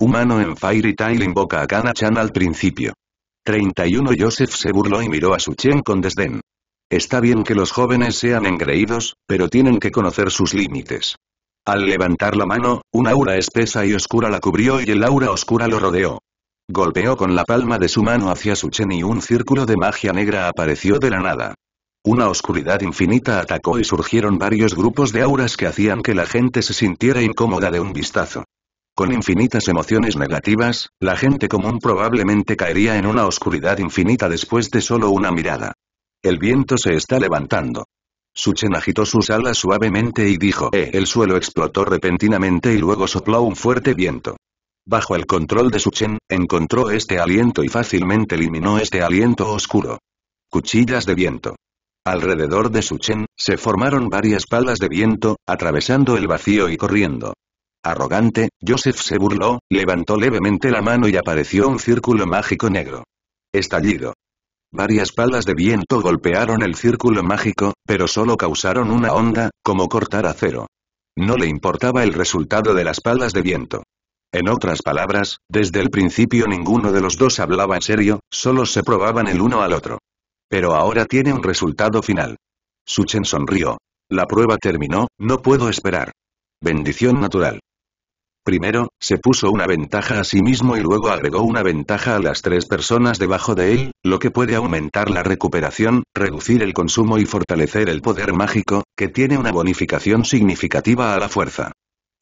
Humano en Fairy Tail invoca a Kana-chan al principio. 31 Joseph se burló y miró a Chen con desdén. Está bien que los jóvenes sean engreídos, pero tienen que conocer sus límites. Al levantar la mano, una aura espesa y oscura la cubrió y el aura oscura lo rodeó. Golpeó con la palma de su mano hacia Suchen y un círculo de magia negra apareció de la nada. Una oscuridad infinita atacó y surgieron varios grupos de auras que hacían que la gente se sintiera incómoda de un vistazo. Con infinitas emociones negativas, la gente común probablemente caería en una oscuridad infinita después de solo una mirada. El viento se está levantando. Suchen agitó sus alas suavemente y dijo, eh, el suelo explotó repentinamente y luego sopló un fuerte viento. Bajo el control de Suchen, encontró este aliento y fácilmente eliminó este aliento oscuro. Cuchillas de viento. Alrededor de Suchen, se formaron varias palas de viento, atravesando el vacío y corriendo. Arrogante, Joseph se burló, levantó levemente la mano y apareció un círculo mágico negro. Estallido. Varias palas de viento golpearon el círculo mágico, pero solo causaron una onda, como cortar acero. No le importaba el resultado de las palas de viento. En otras palabras, desde el principio ninguno de los dos hablaba en serio, solo se probaban el uno al otro. Pero ahora tiene un resultado final. Suchen sonrió. La prueba terminó, no puedo esperar. Bendición natural. Primero, se puso una ventaja a sí mismo y luego agregó una ventaja a las tres personas debajo de él, lo que puede aumentar la recuperación, reducir el consumo y fortalecer el poder mágico, que tiene una bonificación significativa a la fuerza.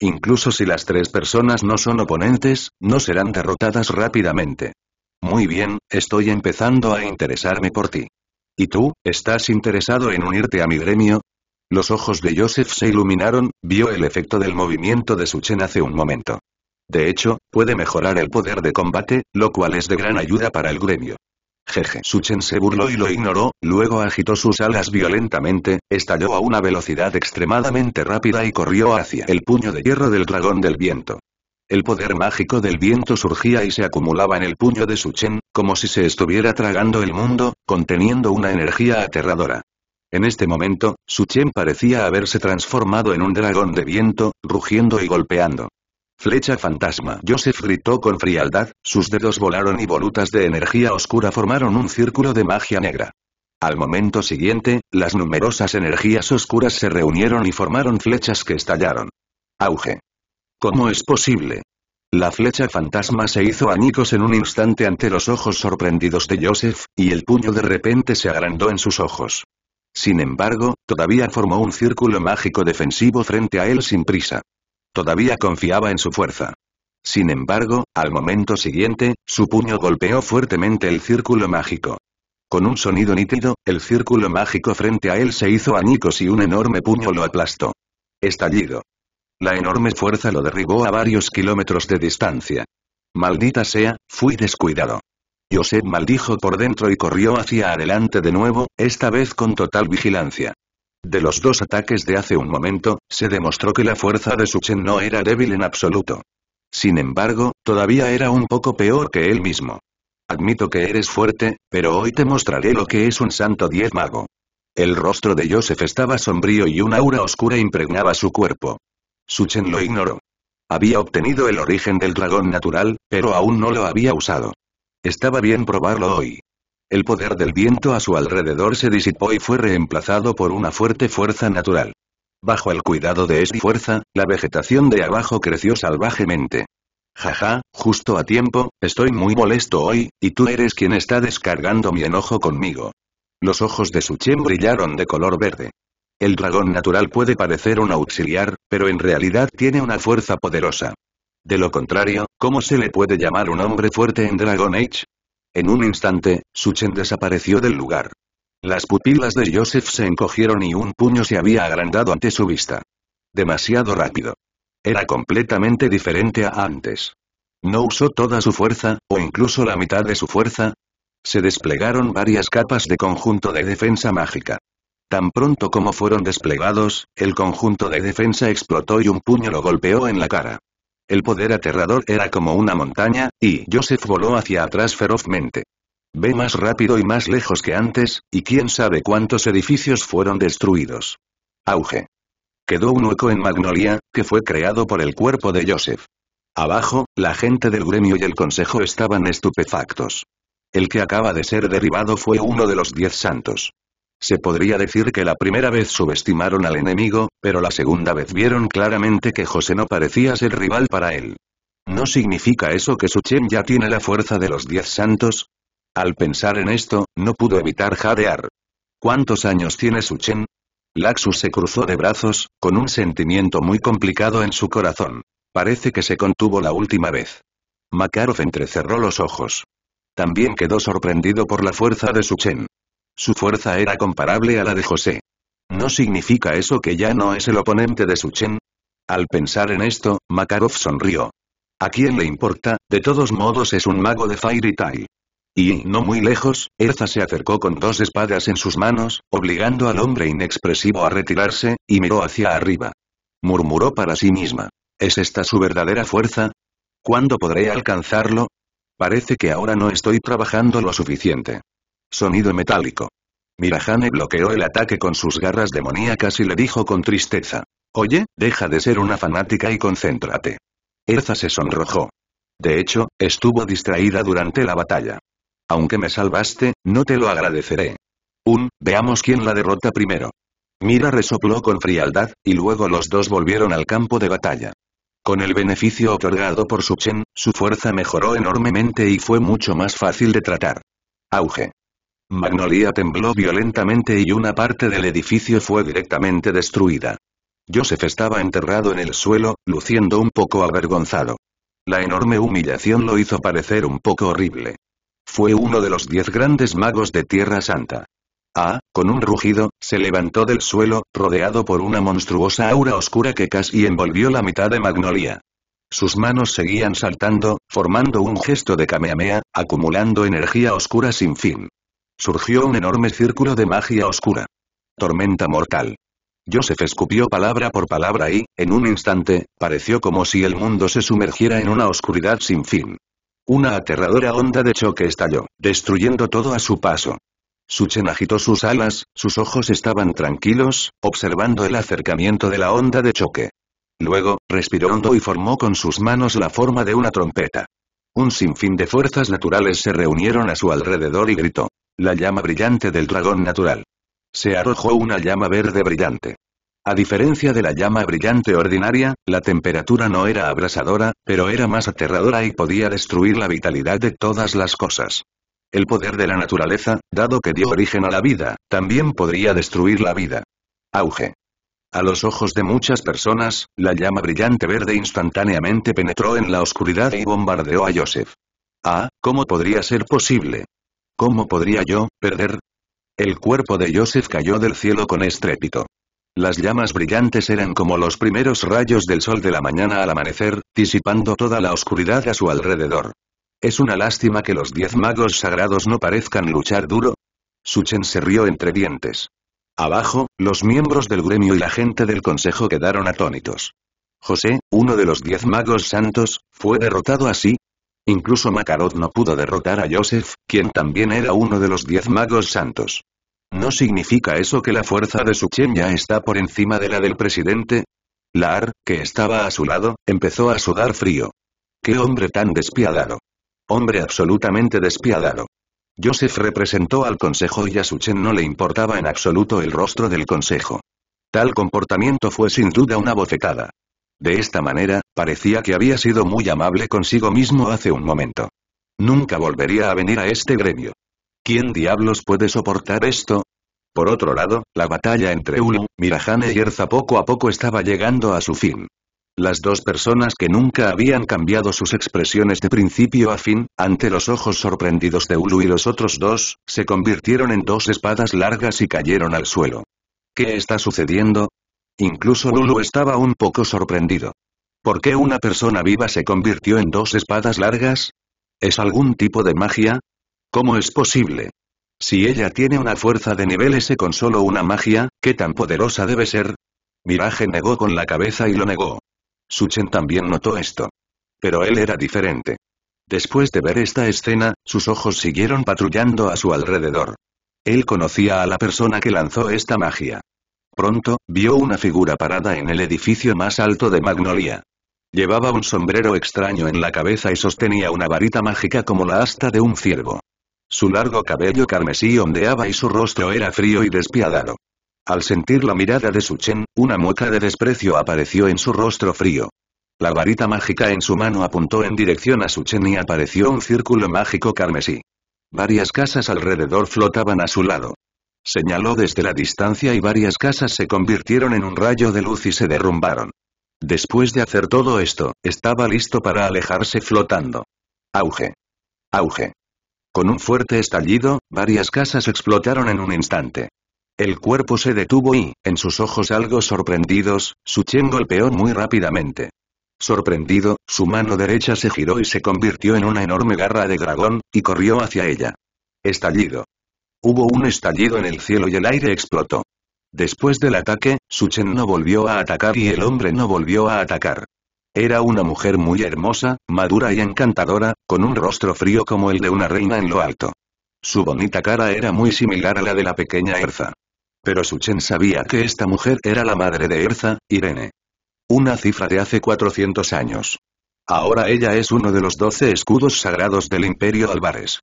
Incluso si las tres personas no son oponentes, no serán derrotadas rápidamente. Muy bien, estoy empezando a interesarme por ti. ¿Y tú, estás interesado en unirte a mi gremio? Los ojos de Joseph se iluminaron, vio el efecto del movimiento de Suchen hace un momento. De hecho, puede mejorar el poder de combate, lo cual es de gran ayuda para el gremio. Jeje. Suchen se burló y lo ignoró, luego agitó sus alas violentamente, estalló a una velocidad extremadamente rápida y corrió hacia el puño de hierro del dragón del viento. El poder mágico del viento surgía y se acumulaba en el puño de Suchen, como si se estuviera tragando el mundo, conteniendo una energía aterradora. En este momento, Su Chen parecía haberse transformado en un dragón de viento, rugiendo y golpeando. Flecha fantasma. Joseph gritó con frialdad, sus dedos volaron y volutas de energía oscura formaron un círculo de magia negra. Al momento siguiente, las numerosas energías oscuras se reunieron y formaron flechas que estallaron. Auge. ¿Cómo es posible? La flecha fantasma se hizo añicos en un instante ante los ojos sorprendidos de Joseph, y el puño de repente se agrandó en sus ojos. Sin embargo, todavía formó un círculo mágico defensivo frente a él sin prisa. Todavía confiaba en su fuerza. Sin embargo, al momento siguiente, su puño golpeó fuertemente el círculo mágico. Con un sonido nítido, el círculo mágico frente a él se hizo añicos y un enorme puño lo aplastó. Estallido. La enorme fuerza lo derribó a varios kilómetros de distancia. Maldita sea, fui descuidado. Joseph maldijo por dentro y corrió hacia adelante de nuevo, esta vez con total vigilancia. De los dos ataques de hace un momento, se demostró que la fuerza de Suchen no era débil en absoluto. Sin embargo, todavía era un poco peor que él mismo. Admito que eres fuerte, pero hoy te mostraré lo que es un santo diez mago. El rostro de Joseph estaba sombrío y una aura oscura impregnaba su cuerpo. Suchen lo ignoró. Había obtenido el origen del dragón natural, pero aún no lo había usado. Estaba bien probarlo hoy. El poder del viento a su alrededor se disipó y fue reemplazado por una fuerte fuerza natural. Bajo el cuidado de esta fuerza, la vegetación de abajo creció salvajemente. Jaja, justo a tiempo, estoy muy molesto hoy, y tú eres quien está descargando mi enojo conmigo. Los ojos de Suchen brillaron de color verde. El dragón natural puede parecer un auxiliar, pero en realidad tiene una fuerza poderosa. De lo contrario, ¿cómo se le puede llamar un hombre fuerte en Dragon Age? En un instante, Suchen desapareció del lugar. Las pupilas de Joseph se encogieron y un puño se había agrandado ante su vista. Demasiado rápido. Era completamente diferente a antes. No usó toda su fuerza, o incluso la mitad de su fuerza. Se desplegaron varias capas de conjunto de defensa mágica. Tan pronto como fueron desplegados, el conjunto de defensa explotó y un puño lo golpeó en la cara. El poder aterrador era como una montaña, y Joseph voló hacia atrás ferozmente. Ve más rápido y más lejos que antes, y quién sabe cuántos edificios fueron destruidos. Auge. Quedó un hueco en Magnolia, que fue creado por el cuerpo de Joseph. Abajo, la gente del gremio y el consejo estaban estupefactos. El que acaba de ser derribado fue uno de los diez santos. Se podría decir que la primera vez subestimaron al enemigo, pero la segunda vez vieron claramente que José no parecía ser rival para él. ¿No significa eso que Suchen ya tiene la fuerza de los diez santos? Al pensar en esto, no pudo evitar jadear. ¿Cuántos años tiene Chen? Laxus se cruzó de brazos, con un sentimiento muy complicado en su corazón. Parece que se contuvo la última vez. Makarov entrecerró los ojos. También quedó sorprendido por la fuerza de Suchen. Su fuerza era comparable a la de José. ¿No significa eso que ya no es el oponente de Suchen? Al pensar en esto, Makarov sonrió. ¿A quién le importa? De todos modos es un mago de Fairy Y, no muy lejos, Erza se acercó con dos espadas en sus manos, obligando al hombre inexpresivo a retirarse, y miró hacia arriba. Murmuró para sí misma. ¿Es esta su verdadera fuerza? ¿Cuándo podré alcanzarlo? Parece que ahora no estoy trabajando lo suficiente. Sonido metálico. Mirajane bloqueó el ataque con sus garras demoníacas y le dijo con tristeza. Oye, deja de ser una fanática y concéntrate. Erza se sonrojó. De hecho, estuvo distraída durante la batalla. Aunque me salvaste, no te lo agradeceré. Un, veamos quién la derrota primero. Mira resopló con frialdad, y luego los dos volvieron al campo de batalla. Con el beneficio otorgado por Suchen, su fuerza mejoró enormemente y fue mucho más fácil de tratar. Auge. Magnolia tembló violentamente y una parte del edificio fue directamente destruida. Joseph estaba enterrado en el suelo, luciendo un poco avergonzado. La enorme humillación lo hizo parecer un poco horrible. Fue uno de los diez grandes magos de Tierra Santa. Ah, con un rugido, se levantó del suelo, rodeado por una monstruosa aura oscura que casi envolvió la mitad de Magnolia. Sus manos seguían saltando, formando un gesto de cameamea, acumulando energía oscura sin fin. Surgió un enorme círculo de magia oscura. Tormenta mortal. Joseph escupió palabra por palabra y, en un instante, pareció como si el mundo se sumergiera en una oscuridad sin fin. Una aterradora onda de choque estalló, destruyendo todo a su paso. Suchen agitó sus alas, sus ojos estaban tranquilos, observando el acercamiento de la onda de choque. Luego, respiró hondo y formó con sus manos la forma de una trompeta. Un sinfín de fuerzas naturales se reunieron a su alrededor y gritó, la llama brillante del dragón natural. Se arrojó una llama verde brillante. A diferencia de la llama brillante ordinaria, la temperatura no era abrasadora, pero era más aterradora y podía destruir la vitalidad de todas las cosas. El poder de la naturaleza, dado que dio origen a la vida, también podría destruir la vida. Auge. A los ojos de muchas personas, la llama brillante verde instantáneamente penetró en la oscuridad y bombardeó a Joseph. Ah, ¿cómo podría ser posible? ¿Cómo podría yo, perder? El cuerpo de Joseph cayó del cielo con estrépito. Las llamas brillantes eran como los primeros rayos del sol de la mañana al amanecer, disipando toda la oscuridad a su alrededor. Es una lástima que los diez magos sagrados no parezcan luchar duro. Suchen se rió entre dientes. Abajo, los miembros del gremio y la gente del consejo quedaron atónitos. José, uno de los diez magos santos, fue derrotado así, Incluso Makarot no pudo derrotar a Joseph, quien también era uno de los diez magos santos. ¿No significa eso que la fuerza de Suchen ya está por encima de la del presidente? Laar, que estaba a su lado, empezó a sudar frío. ¡Qué hombre tan despiadado! Hombre absolutamente despiadado. Joseph representó al consejo y a Suchen no le importaba en absoluto el rostro del consejo. Tal comportamiento fue sin duda una bofetada. De esta manera, parecía que había sido muy amable consigo mismo hace un momento. Nunca volvería a venir a este gremio. ¿Quién diablos puede soportar esto? Por otro lado, la batalla entre Ulu, Mirajane y Erza poco a poco estaba llegando a su fin. Las dos personas que nunca habían cambiado sus expresiones de principio a fin, ante los ojos sorprendidos de Ulu y los otros dos, se convirtieron en dos espadas largas y cayeron al suelo. ¿Qué está sucediendo? Incluso Lulu estaba un poco sorprendido. ¿Por qué una persona viva se convirtió en dos espadas largas? ¿Es algún tipo de magia? ¿Cómo es posible? Si ella tiene una fuerza de nivel S con solo una magia, ¿qué tan poderosa debe ser? Mirage negó con la cabeza y lo negó. Suchen también notó esto. Pero él era diferente. Después de ver esta escena, sus ojos siguieron patrullando a su alrededor. Él conocía a la persona que lanzó esta magia. Pronto, vio una figura parada en el edificio más alto de Magnolia. Llevaba un sombrero extraño en la cabeza y sostenía una varita mágica como la asta de un ciervo. Su largo cabello carmesí ondeaba y su rostro era frío y despiadado. Al sentir la mirada de Suchen, una mueca de desprecio apareció en su rostro frío. La varita mágica en su mano apuntó en dirección a Suchen y apareció un círculo mágico carmesí. Varias casas alrededor flotaban a su lado señaló desde la distancia y varias casas se convirtieron en un rayo de luz y se derrumbaron. Después de hacer todo esto, estaba listo para alejarse flotando. Auge. Auge. Con un fuerte estallido, varias casas explotaron en un instante. El cuerpo se detuvo y, en sus ojos algo sorprendidos, su Suchen golpeó muy rápidamente. Sorprendido, su mano derecha se giró y se convirtió en una enorme garra de dragón, y corrió hacia ella. Estallido. Hubo un estallido en el cielo y el aire explotó. Después del ataque, Suchen no volvió a atacar y el hombre no volvió a atacar. Era una mujer muy hermosa, madura y encantadora, con un rostro frío como el de una reina en lo alto. Su bonita cara era muy similar a la de la pequeña Erza. Pero Suchen sabía que esta mujer era la madre de Erza, Irene. Una cifra de hace 400 años. Ahora ella es uno de los doce escudos sagrados del Imperio Álvarez.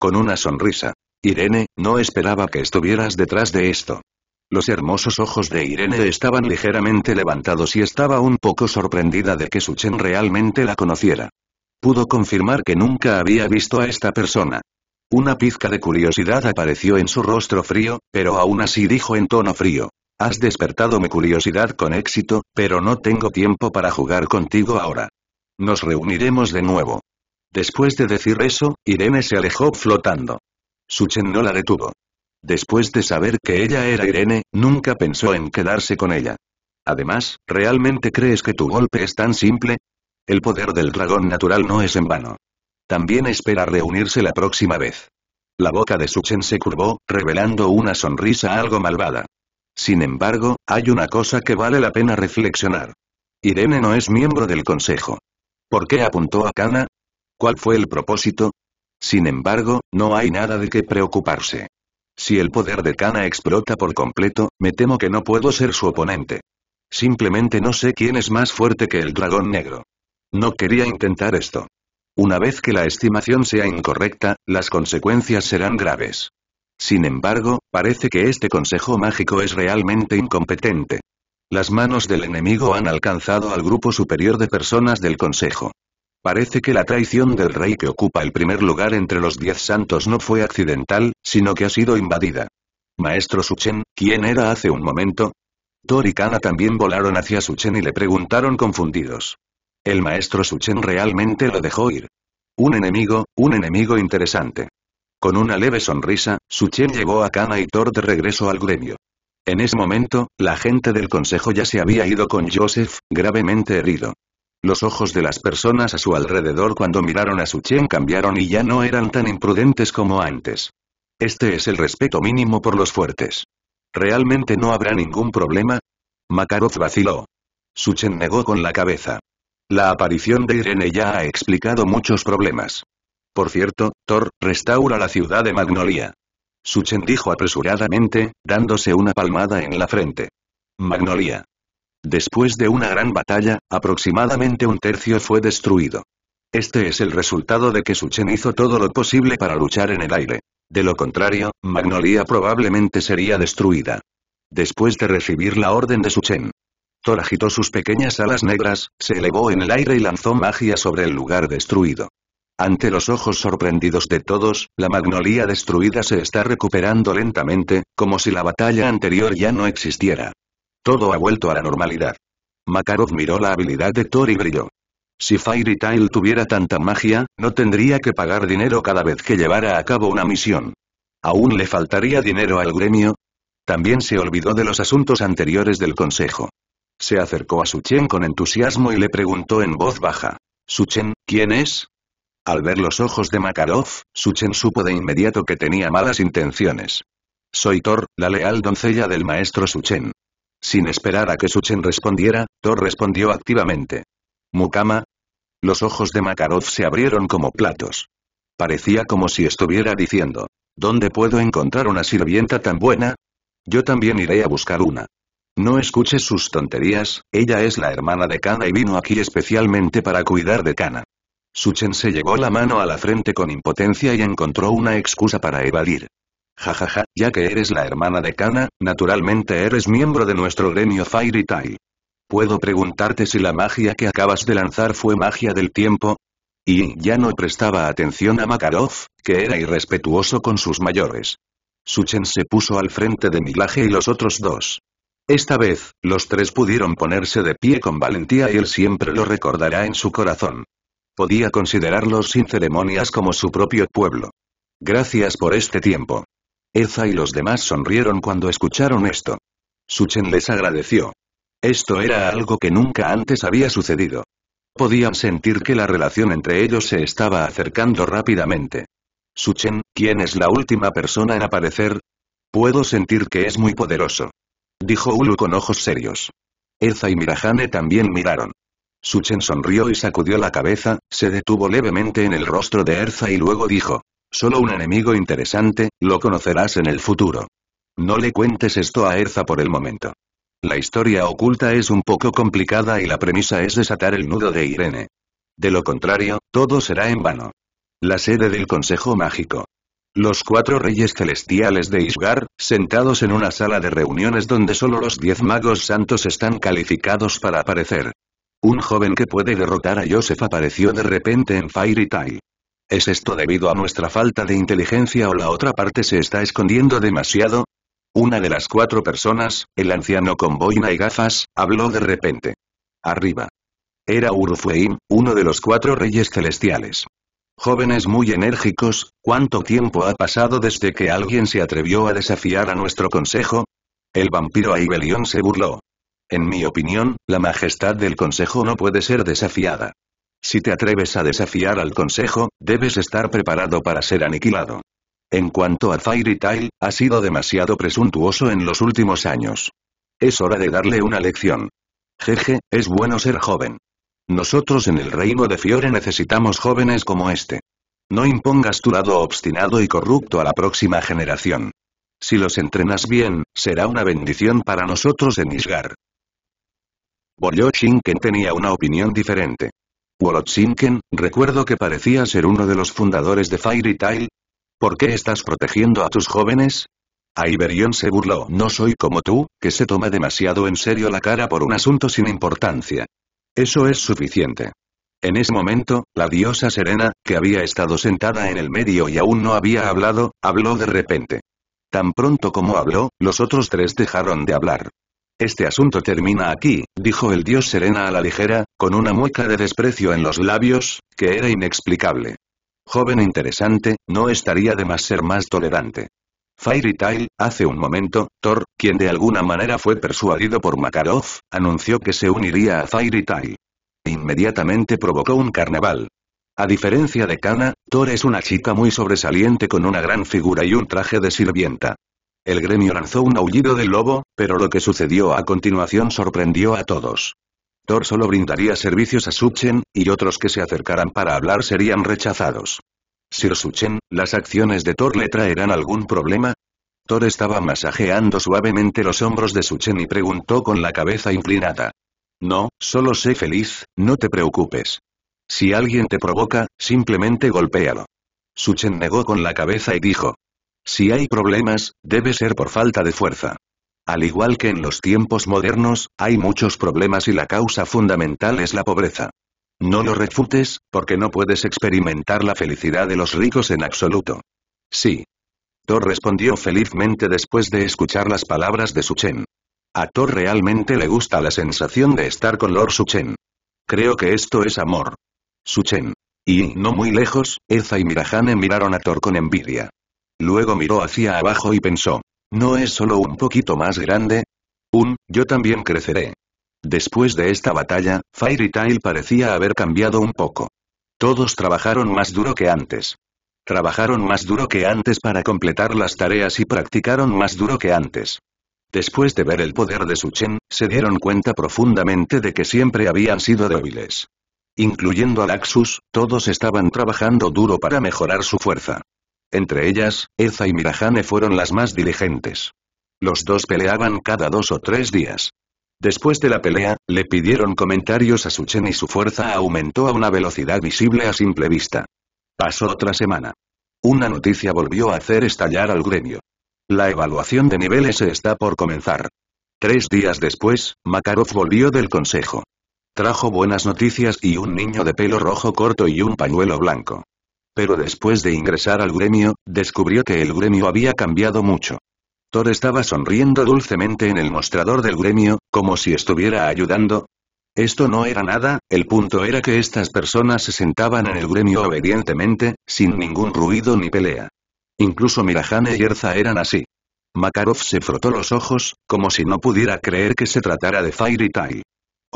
Con una sonrisa, Irene, no esperaba que estuvieras detrás de esto. Los hermosos ojos de Irene estaban ligeramente levantados y estaba un poco sorprendida de que Suchen realmente la conociera. Pudo confirmar que nunca había visto a esta persona. Una pizca de curiosidad apareció en su rostro frío, pero aún así dijo en tono frío. Has despertado mi curiosidad con éxito, pero no tengo tiempo para jugar contigo ahora. Nos reuniremos de nuevo. Después de decir eso, Irene se alejó flotando. Suchen no la detuvo. Después de saber que ella era Irene, nunca pensó en quedarse con ella. Además, ¿realmente crees que tu golpe es tan simple? El poder del dragón natural no es en vano. También espera reunirse la próxima vez. La boca de Suchen se curvó, revelando una sonrisa algo malvada. Sin embargo, hay una cosa que vale la pena reflexionar. Irene no es miembro del consejo. ¿Por qué apuntó a Kana? ¿Cuál fue el propósito? Sin embargo, no hay nada de qué preocuparse. Si el poder de Kana explota por completo, me temo que no puedo ser su oponente. Simplemente no sé quién es más fuerte que el dragón negro. No quería intentar esto. Una vez que la estimación sea incorrecta, las consecuencias serán graves. Sin embargo, parece que este consejo mágico es realmente incompetente. Las manos del enemigo han alcanzado al grupo superior de personas del consejo. Parece que la traición del rey que ocupa el primer lugar entre los diez santos no fue accidental, sino que ha sido invadida. Maestro Suchen, ¿quién era hace un momento? Thor y Kana también volaron hacia Suchen y le preguntaron confundidos. El maestro Suchen realmente lo dejó ir. Un enemigo, un enemigo interesante. Con una leve sonrisa, Suchen llevó a Kana y Thor de regreso al gremio. En ese momento, la gente del consejo ya se había ido con Joseph, gravemente herido. Los ojos de las personas a su alrededor cuando miraron a Suchen cambiaron y ya no eran tan imprudentes como antes. Este es el respeto mínimo por los fuertes. ¿Realmente no habrá ningún problema? Makarov vaciló. Suchen negó con la cabeza. La aparición de Irene ya ha explicado muchos problemas. Por cierto, Thor, restaura la ciudad de Magnolia. Suchen dijo apresuradamente, dándose una palmada en la frente. Magnolia. Después de una gran batalla, aproximadamente un tercio fue destruido. Este es el resultado de que Suchen hizo todo lo posible para luchar en el aire. De lo contrario, Magnolia probablemente sería destruida. Después de recibir la orden de Suchen, Thor agitó sus pequeñas alas negras, se elevó en el aire y lanzó magia sobre el lugar destruido. Ante los ojos sorprendidos de todos, la magnolia destruida se está recuperando lentamente, como si la batalla anterior ya no existiera. Todo ha vuelto a la normalidad. Makarov miró la habilidad de Thor y brilló. Si Fairy Tail tuviera tanta magia, no tendría que pagar dinero cada vez que llevara a cabo una misión. ¿Aún le faltaría dinero al gremio? También se olvidó de los asuntos anteriores del consejo. Se acercó a Suchen con entusiasmo y le preguntó en voz baja. Suchen, ¿quién es? Al ver los ojos de Makarov, Suchen supo de inmediato que tenía malas intenciones. Soy Thor, la leal doncella del maestro Suchen. Sin esperar a que Suchen respondiera, Thor respondió activamente. Mukama. Los ojos de Makarov se abrieron como platos. Parecía como si estuviera diciendo, ¿dónde puedo encontrar una sirvienta tan buena? Yo también iré a buscar una. No escuches sus tonterías, ella es la hermana de Kana y vino aquí especialmente para cuidar de Kana. Suchen se llevó la mano a la frente con impotencia y encontró una excusa para evadir. Jajaja, ya que eres la hermana de Kana, naturalmente eres miembro de nuestro gremio Fairy Tail. ¿Puedo preguntarte si la magia que acabas de lanzar fue magia del tiempo? Y ya no prestaba atención a Makarov, que era irrespetuoso con sus mayores. Suchen se puso al frente de Milaje y los otros dos. Esta vez, los tres pudieron ponerse de pie con valentía y él siempre lo recordará en su corazón. Podía considerarlos sin ceremonias como su propio pueblo. Gracias por este tiempo. Eza y los demás sonrieron cuando escucharon esto. Suchen les agradeció. Esto era algo que nunca antes había sucedido. Podían sentir que la relación entre ellos se estaba acercando rápidamente. Suchen, ¿quién es la última persona en aparecer? Puedo sentir que es muy poderoso. Dijo Ulu con ojos serios. Elza y Mirajane también miraron. Suchen sonrió y sacudió la cabeza, se detuvo levemente en el rostro de Erza y luego dijo. Solo un enemigo interesante, lo conocerás en el futuro. No le cuentes esto a Erza por el momento. La historia oculta es un poco complicada y la premisa es desatar el nudo de Irene. De lo contrario, todo será en vano. La sede del Consejo Mágico. Los cuatro reyes celestiales de Isgar, sentados en una sala de reuniones donde solo los diez magos santos están calificados para aparecer. Un joven que puede derrotar a Joseph apareció de repente en Fairy Tail. ¿Es esto debido a nuestra falta de inteligencia o la otra parte se está escondiendo demasiado? Una de las cuatro personas, el anciano con boina y gafas, habló de repente. Arriba. Era Urufeim, uno de los cuatro reyes celestiales. Jóvenes muy enérgicos, ¿cuánto tiempo ha pasado desde que alguien se atrevió a desafiar a nuestro consejo? El vampiro Aibelión se burló. En mi opinión, la majestad del consejo no puede ser desafiada. Si te atreves a desafiar al consejo, debes estar preparado para ser aniquilado. En cuanto a Fairy Tail, ha sido demasiado presuntuoso en los últimos años. Es hora de darle una lección. Jeje, es bueno ser joven. Nosotros en el reino de Fiore necesitamos jóvenes como este. No impongas tu lado obstinado y corrupto a la próxima generación. Si los entrenas bien, será una bendición para nosotros en Isgar. Boryo Shinken tenía una opinión diferente. Wolotzinken, recuerdo que parecía ser uno de los fundadores de Fairy Tail. ¿Por qué estás protegiendo a tus jóvenes? Iberion se burló. No soy como tú, que se toma demasiado en serio la cara por un asunto sin importancia. Eso es suficiente. En ese momento, la diosa Serena, que había estado sentada en el medio y aún no había hablado, habló de repente. Tan pronto como habló, los otros tres dejaron de hablar. Este asunto termina aquí, dijo el dios Serena a la ligera, con una mueca de desprecio en los labios, que era inexplicable. Joven e interesante, no estaría de más ser más tolerante. Fairy Tail, hace un momento, Thor, quien de alguna manera fue persuadido por Makarov, anunció que se uniría a Fairy Tail. Inmediatamente provocó un carnaval. A diferencia de Kana, Thor es una chica muy sobresaliente con una gran figura y un traje de sirvienta. El gremio lanzó un aullido del lobo, pero lo que sucedió a continuación sorprendió a todos. Thor solo brindaría servicios a Suchen, y otros que se acercaran para hablar serían rechazados. Sir Suchen, ¿las acciones de Thor le traerán algún problema? Thor estaba masajeando suavemente los hombros de Suchen y preguntó con la cabeza inclinada. No, solo sé feliz, no te preocupes. Si alguien te provoca, simplemente golpéalo. Suchen negó con la cabeza y dijo. Si hay problemas, debe ser por falta de fuerza. Al igual que en los tiempos modernos, hay muchos problemas y la causa fundamental es la pobreza. No lo refutes, porque no puedes experimentar la felicidad de los ricos en absoluto. Sí. Thor respondió felizmente después de escuchar las palabras de Suchen. A Thor realmente le gusta la sensación de estar con Lord Suchen. Creo que esto es amor. Suchen. Y, no muy lejos, Eza y Mirajane miraron a Thor con envidia. Luego miró hacia abajo y pensó, ¿No es solo un poquito más grande? Un, yo también creceré. Después de esta batalla, Fairy Tail parecía haber cambiado un poco. Todos trabajaron más duro que antes. Trabajaron más duro que antes para completar las tareas y practicaron más duro que antes. Después de ver el poder de Suchen, se dieron cuenta profundamente de que siempre habían sido débiles. Incluyendo a Laxus, todos estaban trabajando duro para mejorar su fuerza. Entre ellas, Eza y Mirajane fueron las más diligentes. Los dos peleaban cada dos o tres días. Después de la pelea, le pidieron comentarios a Suchen y su fuerza aumentó a una velocidad visible a simple vista. Pasó otra semana. Una noticia volvió a hacer estallar al gremio. La evaluación de niveles está por comenzar. Tres días después, Makarov volvió del consejo. Trajo buenas noticias y un niño de pelo rojo corto y un pañuelo blanco. Pero después de ingresar al gremio, descubrió que el gremio había cambiado mucho. Thor estaba sonriendo dulcemente en el mostrador del gremio, como si estuviera ayudando. Esto no era nada, el punto era que estas personas se sentaban en el gremio obedientemente, sin ningún ruido ni pelea. Incluso Mirajane y Erza eran así. Makarov se frotó los ojos, como si no pudiera creer que se tratara de Fairy Tail.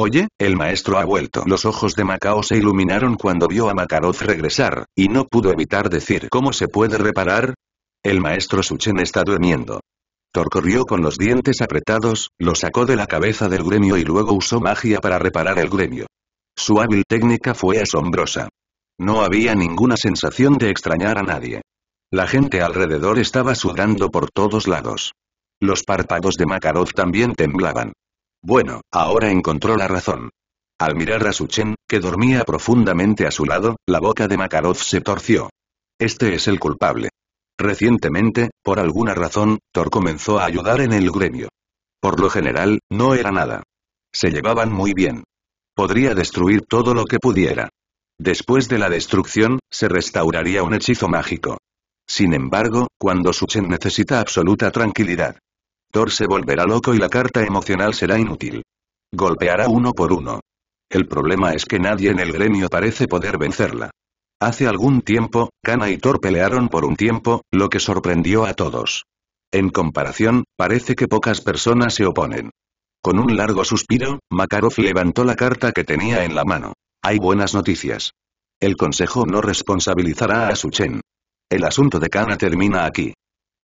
Oye, el maestro ha vuelto. Los ojos de Macao se iluminaron cuando vio a Makarov regresar, y no pudo evitar decir ¿Cómo se puede reparar? El maestro Suchen está durmiendo. Thor corrió con los dientes apretados, lo sacó de la cabeza del gremio y luego usó magia para reparar el gremio. Su hábil técnica fue asombrosa. No había ninguna sensación de extrañar a nadie. La gente alrededor estaba sudando por todos lados. Los párpados de Makarov también temblaban. Bueno, ahora encontró la razón. Al mirar a Suchen, que dormía profundamente a su lado, la boca de Makarov se torció. Este es el culpable. Recientemente, por alguna razón, Thor comenzó a ayudar en el gremio. Por lo general, no era nada. Se llevaban muy bien. Podría destruir todo lo que pudiera. Después de la destrucción, se restauraría un hechizo mágico. Sin embargo, cuando Suchen necesita absoluta tranquilidad, Thor se volverá loco y la carta emocional será inútil. Golpeará uno por uno. El problema es que nadie en el gremio parece poder vencerla. Hace algún tiempo, Kana y Thor pelearon por un tiempo, lo que sorprendió a todos. En comparación, parece que pocas personas se oponen. Con un largo suspiro, Makarov levantó la carta que tenía en la mano. Hay buenas noticias. El consejo no responsabilizará a Suchen. El asunto de Kana termina aquí.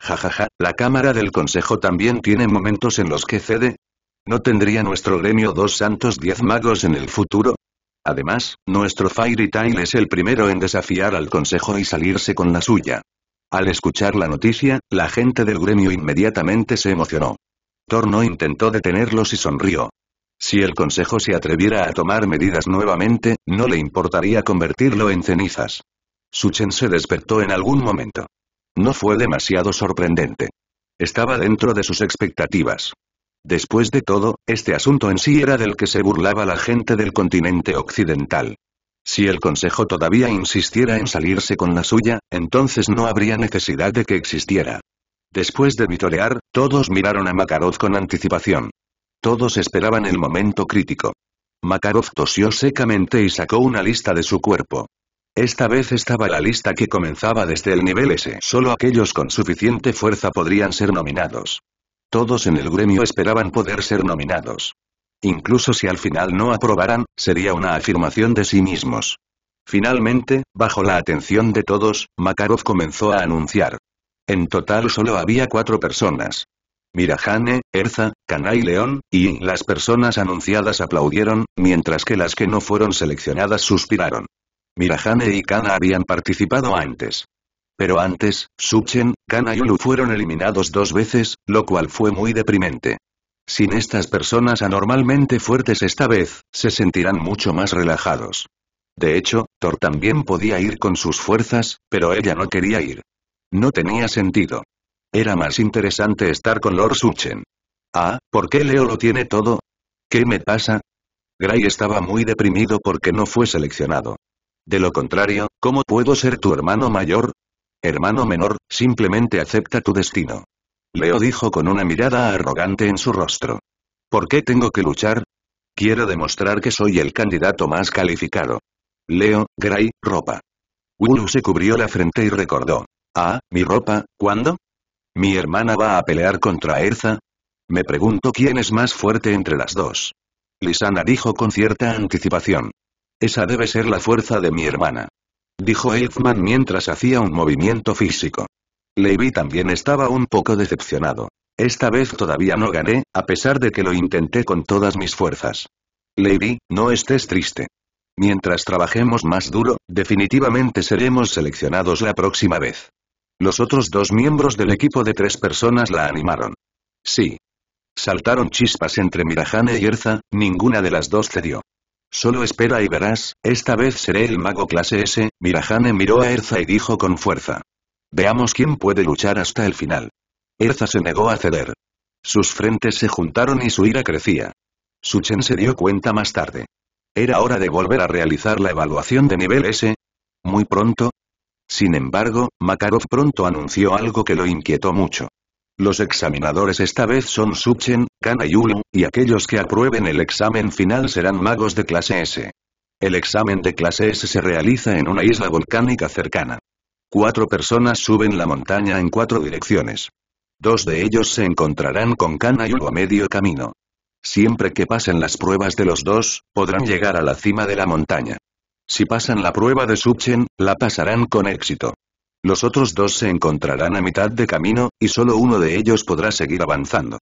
Jajaja, la Cámara del Consejo también tiene momentos en los que cede. ¿No tendría nuestro gremio dos santos diez magos en el futuro? Además, nuestro Fairy Tail es el primero en desafiar al Consejo y salirse con la suya. Al escuchar la noticia, la gente del gremio inmediatamente se emocionó. Torno intentó detenerlos y sonrió. Si el Consejo se atreviera a tomar medidas nuevamente, no le importaría convertirlo en cenizas. Suchen se despertó en algún momento. No fue demasiado sorprendente. Estaba dentro de sus expectativas. Después de todo, este asunto en sí era del que se burlaba la gente del continente occidental. Si el Consejo todavía insistiera en salirse con la suya, entonces no habría necesidad de que existiera. Después de vitorear, todos miraron a Makarov con anticipación. Todos esperaban el momento crítico. Makarov tosió secamente y sacó una lista de su cuerpo. Esta vez estaba la lista que comenzaba desde el nivel S. Solo aquellos con suficiente fuerza podrían ser nominados. Todos en el gremio esperaban poder ser nominados. Incluso si al final no aprobaran, sería una afirmación de sí mismos. Finalmente, bajo la atención de todos, Makarov comenzó a anunciar. En total solo había cuatro personas. Mirajane, Erza, y León, y las personas anunciadas aplaudieron, mientras que las que no fueron seleccionadas suspiraron. Mirajane y Kana habían participado antes. Pero antes, Suchen, Kana y Ulu fueron eliminados dos veces, lo cual fue muy deprimente. Sin estas personas anormalmente fuertes esta vez, se sentirán mucho más relajados. De hecho, Thor también podía ir con sus fuerzas, pero ella no quería ir. No tenía sentido. Era más interesante estar con Lord Suchen. Ah, ¿por qué Leo lo tiene todo? ¿Qué me pasa? Gray estaba muy deprimido porque no fue seleccionado. De lo contrario, ¿cómo puedo ser tu hermano mayor? Hermano menor, simplemente acepta tu destino. Leo dijo con una mirada arrogante en su rostro. ¿Por qué tengo que luchar? Quiero demostrar que soy el candidato más calificado. Leo, Gray, ropa. Wulu se cubrió la frente y recordó. Ah, mi ropa, ¿cuándo? ¿Mi hermana va a pelear contra Erza? Me pregunto quién es más fuerte entre las dos. Lisana dijo con cierta anticipación. Esa debe ser la fuerza de mi hermana. Dijo Elfman mientras hacía un movimiento físico. Lady también estaba un poco decepcionado. Esta vez todavía no gané, a pesar de que lo intenté con todas mis fuerzas. Lady, no estés triste. Mientras trabajemos más duro, definitivamente seremos seleccionados la próxima vez. Los otros dos miembros del equipo de tres personas la animaron. Sí. Saltaron chispas entre Mirajane y Erza, ninguna de las dos cedió. Solo espera y verás, esta vez seré el mago clase S, Mirajane miró a Erza y dijo con fuerza. Veamos quién puede luchar hasta el final. Erza se negó a ceder. Sus frentes se juntaron y su ira crecía. Suchen se dio cuenta más tarde. Era hora de volver a realizar la evaluación de nivel S. Muy pronto. Sin embargo, Makarov pronto anunció algo que lo inquietó mucho. Los examinadores esta vez son Suchen, Kana y y aquellos que aprueben el examen final serán magos de clase S. El examen de clase S se realiza en una isla volcánica cercana. Cuatro personas suben la montaña en cuatro direcciones. Dos de ellos se encontrarán con Kana y a medio camino. Siempre que pasen las pruebas de los dos, podrán llegar a la cima de la montaña. Si pasan la prueba de Subchen, la pasarán con éxito. Los otros dos se encontrarán a mitad de camino, y solo uno de ellos podrá seguir avanzando.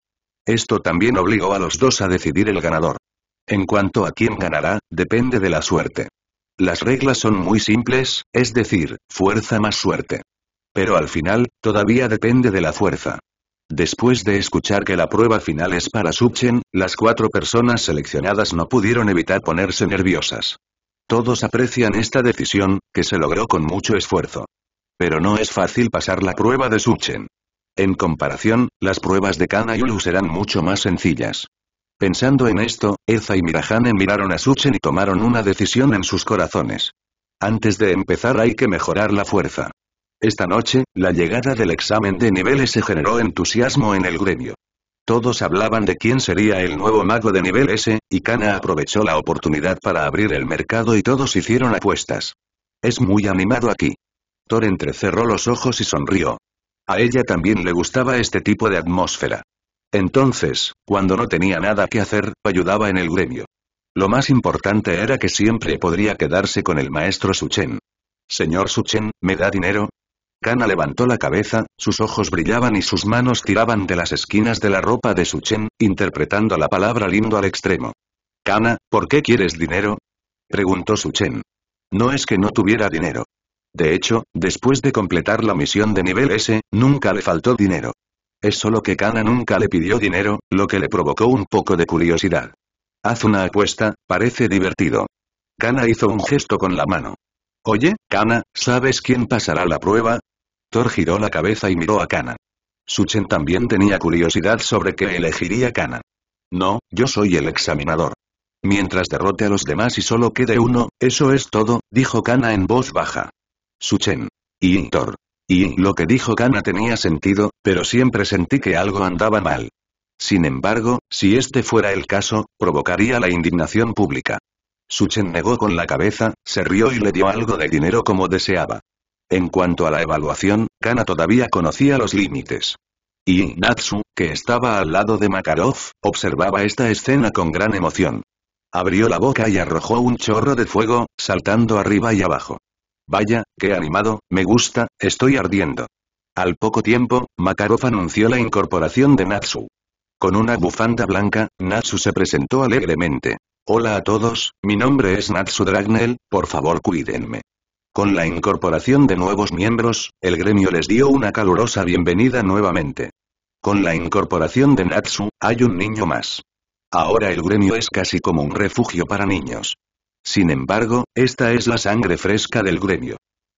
Esto también obligó a los dos a decidir el ganador. En cuanto a quién ganará, depende de la suerte. Las reglas son muy simples, es decir, fuerza más suerte. Pero al final, todavía depende de la fuerza. Después de escuchar que la prueba final es para Subchen, las cuatro personas seleccionadas no pudieron evitar ponerse nerviosas. Todos aprecian esta decisión, que se logró con mucho esfuerzo. Pero no es fácil pasar la prueba de Suchen. En comparación, las pruebas de Kana y serán mucho más sencillas. Pensando en esto, Eza y Mirahane miraron a Suchen y tomaron una decisión en sus corazones. Antes de empezar hay que mejorar la fuerza. Esta noche, la llegada del examen de niveles se generó entusiasmo en el gremio. Todos hablaban de quién sería el nuevo mago de nivel S, y Kana aprovechó la oportunidad para abrir el mercado y todos hicieron apuestas. Es muy animado aquí. Thor entrecerró los ojos y sonrió. A ella también le gustaba este tipo de atmósfera. Entonces, cuando no tenía nada que hacer, ayudaba en el gremio. Lo más importante era que siempre podría quedarse con el maestro Suchen. Señor Suchen, ¿me da dinero? Kana levantó la cabeza, sus ojos brillaban y sus manos tiraban de las esquinas de la ropa de Suchen, interpretando la palabra lindo al extremo. Kana, ¿por qué quieres dinero? preguntó Suchen. No es que no tuviera dinero. De hecho, después de completar la misión de nivel S, nunca le faltó dinero. Es solo que Kana nunca le pidió dinero, lo que le provocó un poco de curiosidad. Haz una apuesta, parece divertido. Kana hizo un gesto con la mano. Oye, Kana, ¿sabes quién pasará la prueba? Thor giró la cabeza y miró a Kana. Suchen también tenía curiosidad sobre qué elegiría Kana. No, yo soy el examinador. Mientras derrote a los demás y solo quede uno, eso es todo, dijo Kana en voz baja. Suchen. Y Thor. Y lo que dijo Kana tenía sentido, pero siempre sentí que algo andaba mal. Sin embargo, si este fuera el caso, provocaría la indignación pública. Suchen negó con la cabeza, se rió y le dio algo de dinero como deseaba. En cuanto a la evaluación, Kana todavía conocía los límites. Y Natsu, que estaba al lado de Makarov, observaba esta escena con gran emoción. Abrió la boca y arrojó un chorro de fuego, saltando arriba y abajo. Vaya, qué animado, me gusta, estoy ardiendo. Al poco tiempo, Makarov anunció la incorporación de Natsu. Con una bufanda blanca, Natsu se presentó alegremente. Hola a todos, mi nombre es Natsu Dragnel, por favor cuídenme. Con la incorporación de nuevos miembros, el gremio les dio una calurosa bienvenida nuevamente. Con la incorporación de Natsu, hay un niño más. Ahora el gremio es casi como un refugio para niños. Sin embargo, esta es la sangre fresca del gremio.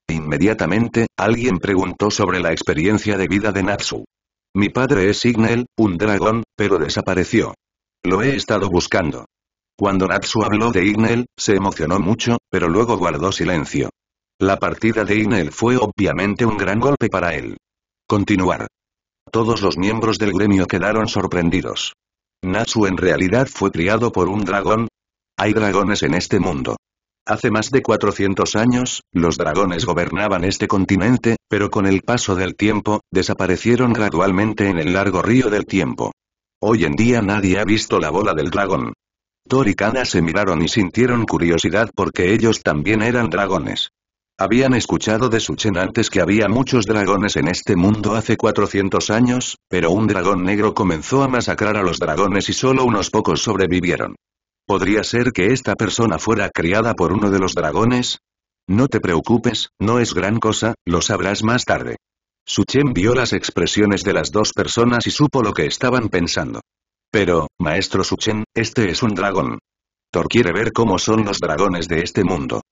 Inmediatamente, alguien preguntó sobre la experiencia de vida de Natsu. Mi padre es Signel, un dragón, pero desapareció. Lo he estado buscando. Cuando Natsu habló de Ignel, se emocionó mucho, pero luego guardó silencio. La partida de Ignel fue obviamente un gran golpe para él. Continuar. Todos los miembros del gremio quedaron sorprendidos. Natsu en realidad fue criado por un dragón, hay dragones en este mundo. Hace más de 400 años, los dragones gobernaban este continente, pero con el paso del tiempo, desaparecieron gradualmente en el largo río del tiempo. Hoy en día nadie ha visto la bola del dragón. Thor y Kana se miraron y sintieron curiosidad porque ellos también eran dragones. Habían escuchado de Suchen antes que había muchos dragones en este mundo hace 400 años, pero un dragón negro comenzó a masacrar a los dragones y solo unos pocos sobrevivieron. ¿Podría ser que esta persona fuera criada por uno de los dragones? No te preocupes, no es gran cosa, lo sabrás más tarde. Suchen vio las expresiones de las dos personas y supo lo que estaban pensando. Pero, maestro Suchen, este es un dragón. Thor quiere ver cómo son los dragones de este mundo.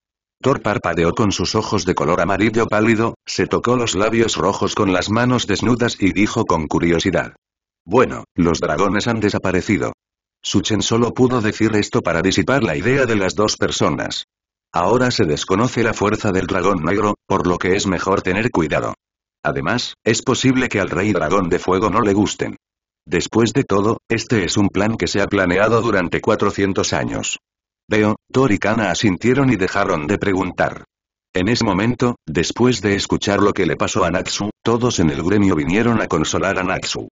Thor parpadeó con sus ojos de color amarillo pálido, se tocó los labios rojos con las manos desnudas y dijo con curiosidad. Bueno, los dragones han desaparecido. Suchen solo pudo decir esto para disipar la idea de las dos personas. Ahora se desconoce la fuerza del dragón negro, por lo que es mejor tener cuidado. Además, es posible que al rey dragón de fuego no le gusten. Después de todo, este es un plan que se ha planeado durante 400 años. Veo, Thor y Kana asintieron y dejaron de preguntar. En ese momento, después de escuchar lo que le pasó a Natsu, todos en el gremio vinieron a consolar a Natsu.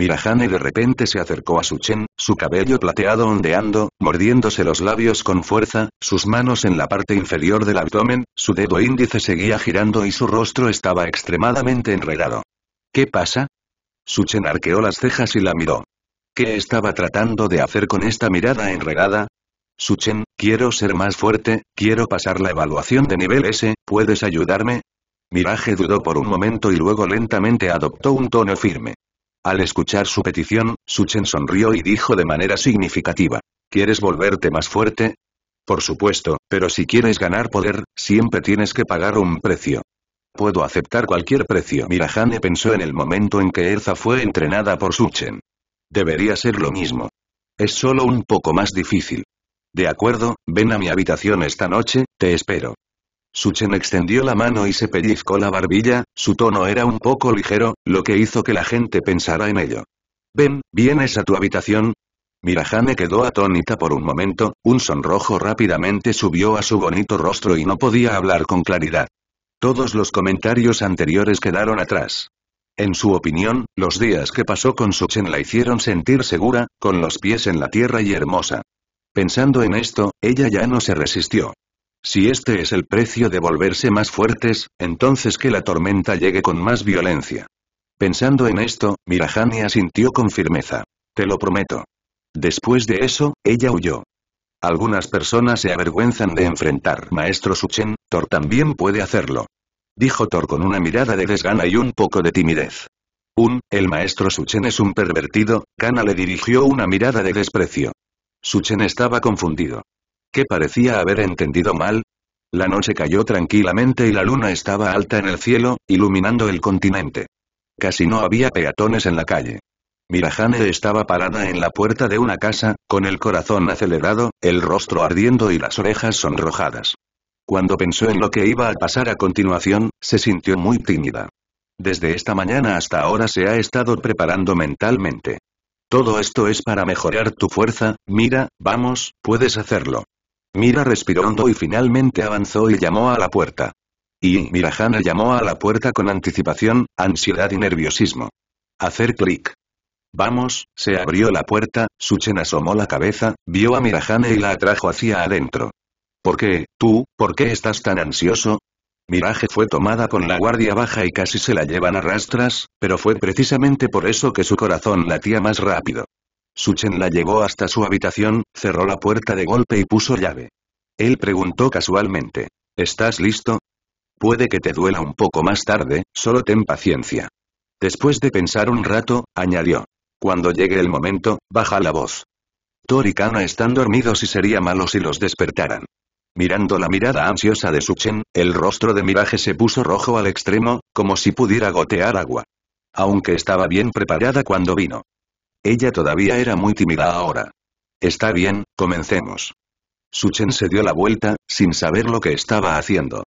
Mirajane de repente se acercó a Suchen, su cabello plateado ondeando, mordiéndose los labios con fuerza, sus manos en la parte inferior del abdomen, su dedo índice seguía girando y su rostro estaba extremadamente enredado. ¿Qué pasa? Suchen arqueó las cejas y la miró. ¿Qué estaba tratando de hacer con esta mirada enredada? Suchen, quiero ser más fuerte, quiero pasar la evaluación de nivel S, ¿puedes ayudarme? Miraje dudó por un momento y luego lentamente adoptó un tono firme. Al escuchar su petición, Suchen sonrió y dijo de manera significativa. ¿Quieres volverte más fuerte? Por supuesto, pero si quieres ganar poder, siempre tienes que pagar un precio. Puedo aceptar cualquier precio. Mirahane pensó en el momento en que Erza fue entrenada por Suchen. Debería ser lo mismo. Es solo un poco más difícil. De acuerdo, ven a mi habitación esta noche, te espero. Suchen extendió la mano y se pellizcó la barbilla, su tono era un poco ligero, lo que hizo que la gente pensara en ello. «Ven, ¿vienes a tu habitación?» Mirajane quedó atónita por un momento, un sonrojo rápidamente subió a su bonito rostro y no podía hablar con claridad. Todos los comentarios anteriores quedaron atrás. En su opinión, los días que pasó con Suchen la hicieron sentir segura, con los pies en la tierra y hermosa. Pensando en esto, ella ya no se resistió. Si este es el precio de volverse más fuertes, entonces que la tormenta llegue con más violencia. Pensando en esto, Mirajani asintió con firmeza. Te lo prometo. Después de eso, ella huyó. Algunas personas se avergüenzan de enfrentar maestro Suchen, Thor también puede hacerlo. Dijo Thor con una mirada de desgana y un poco de timidez. Un, el maestro Suchen es un pervertido, Gana le dirigió una mirada de desprecio. Suchen estaba confundido. ¿Qué parecía haber entendido mal? La noche cayó tranquilamente y la luna estaba alta en el cielo, iluminando el continente. Casi no había peatones en la calle. Mirajane estaba parada en la puerta de una casa, con el corazón acelerado, el rostro ardiendo y las orejas sonrojadas. Cuando pensó en lo que iba a pasar a continuación, se sintió muy tímida. Desde esta mañana hasta ahora se ha estado preparando mentalmente. Todo esto es para mejorar tu fuerza, mira, vamos, puedes hacerlo. Mira respiró hondo y finalmente avanzó y llamó a la puerta. Y Mirajana llamó a la puerta con anticipación, ansiedad y nerviosismo. Hacer clic. Vamos, se abrió la puerta, Suchen asomó la cabeza, vio a Mirajana y la atrajo hacia adentro. ¿Por qué, tú, por qué estás tan ansioso? Miraje fue tomada con la guardia baja y casi se la llevan a rastras, pero fue precisamente por eso que su corazón latía más rápido. Suchen la llevó hasta su habitación, cerró la puerta de golpe y puso llave. Él preguntó casualmente. ¿Estás listo? Puede que te duela un poco más tarde, solo ten paciencia. Después de pensar un rato, añadió. Cuando llegue el momento, baja la voz. Tori y Kana están dormidos y sería malo si los despertaran. Mirando la mirada ansiosa de Suchen, el rostro de Miraje se puso rojo al extremo, como si pudiera gotear agua. Aunque estaba bien preparada cuando vino. Ella todavía era muy tímida ahora. Está bien, comencemos. Suchen se dio la vuelta, sin saber lo que estaba haciendo.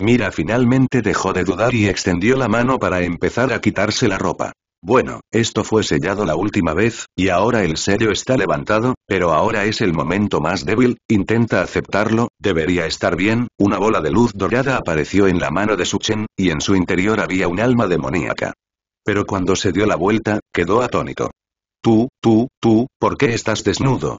Mira finalmente dejó de dudar y extendió la mano para empezar a quitarse la ropa. Bueno, esto fue sellado la última vez, y ahora el sello está levantado, pero ahora es el momento más débil, intenta aceptarlo, debería estar bien, una bola de luz dorada apareció en la mano de Suchen, y en su interior había un alma demoníaca. Pero cuando se dio la vuelta, quedó atónito. Tú, tú, tú, ¿por qué estás desnudo?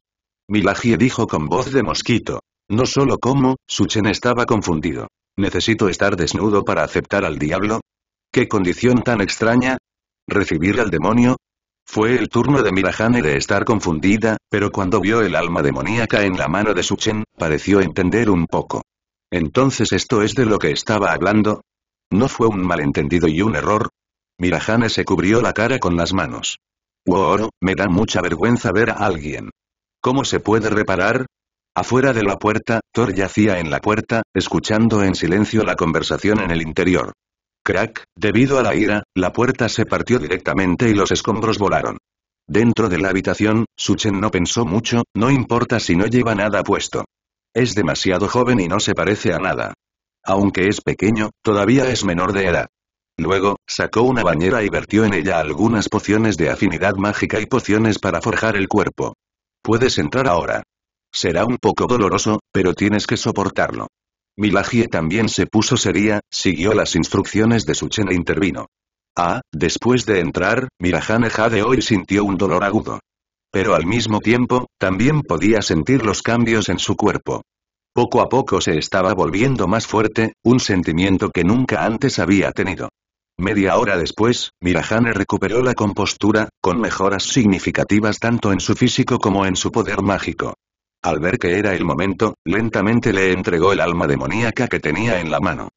Milagie dijo con voz de mosquito. No solo como, Suchen estaba confundido. ¿Necesito estar desnudo para aceptar al diablo? ¿Qué condición tan extraña? ¿Recibir al demonio? Fue el turno de Mirahane de estar confundida, pero cuando vio el alma demoníaca en la mano de Suchen, pareció entender un poco. Entonces esto es de lo que estaba hablando. ¿No fue un malentendido y un error? Mirahane se cubrió la cara con las manos. Wow, me da mucha vergüenza ver a alguien. ¿Cómo se puede reparar? Afuera de la puerta, Thor yacía en la puerta, escuchando en silencio la conversación en el interior. Crack, debido a la ira, la puerta se partió directamente y los escombros volaron. Dentro de la habitación, Suchen no pensó mucho, no importa si no lleva nada puesto. Es demasiado joven y no se parece a nada. Aunque es pequeño, todavía es menor de edad. Luego, sacó una bañera y vertió en ella algunas pociones de afinidad mágica y pociones para forjar el cuerpo. Puedes entrar ahora. Será un poco doloroso, pero tienes que soportarlo. Milagie también se puso seria, siguió las instrucciones de Suchen e intervino. Ah, después de entrar, Mirajane Jade hoy sintió un dolor agudo. Pero al mismo tiempo, también podía sentir los cambios en su cuerpo. Poco a poco se estaba volviendo más fuerte, un sentimiento que nunca antes había tenido. Media hora después, Mirajane recuperó la compostura, con mejoras significativas tanto en su físico como en su poder mágico. Al ver que era el momento, lentamente le entregó el alma demoníaca que tenía en la mano.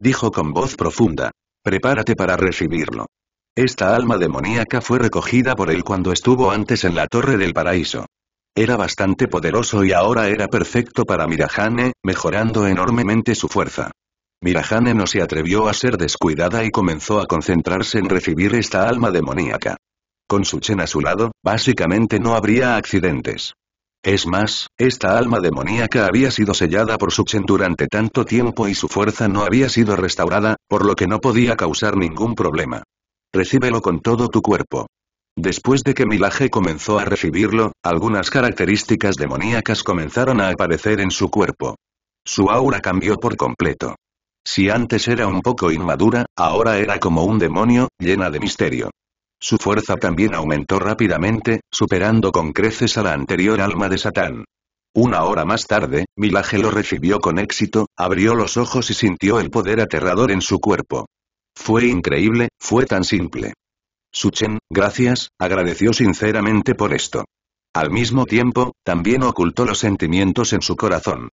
Dijo con voz profunda. Prepárate para recibirlo. Esta alma demoníaca fue recogida por él cuando estuvo antes en la Torre del Paraíso. Era bastante poderoso y ahora era perfecto para Mirajane, mejorando enormemente su fuerza. Mirajane no se atrevió a ser descuidada y comenzó a concentrarse en recibir esta alma demoníaca. Con su Chen a su lado, básicamente no habría accidentes. Es más, esta alma demoníaca había sido sellada por su durante tanto tiempo y su fuerza no había sido restaurada, por lo que no podía causar ningún problema. Recíbelo con todo tu cuerpo. Después de que Milaje comenzó a recibirlo, algunas características demoníacas comenzaron a aparecer en su cuerpo. Su aura cambió por completo. Si antes era un poco inmadura, ahora era como un demonio, llena de misterio. Su fuerza también aumentó rápidamente, superando con creces a la anterior alma de Satán. Una hora más tarde, Milaje lo recibió con éxito, abrió los ojos y sintió el poder aterrador en su cuerpo. Fue increíble, fue tan simple. Suchen, gracias, agradeció sinceramente por esto. Al mismo tiempo, también ocultó los sentimientos en su corazón.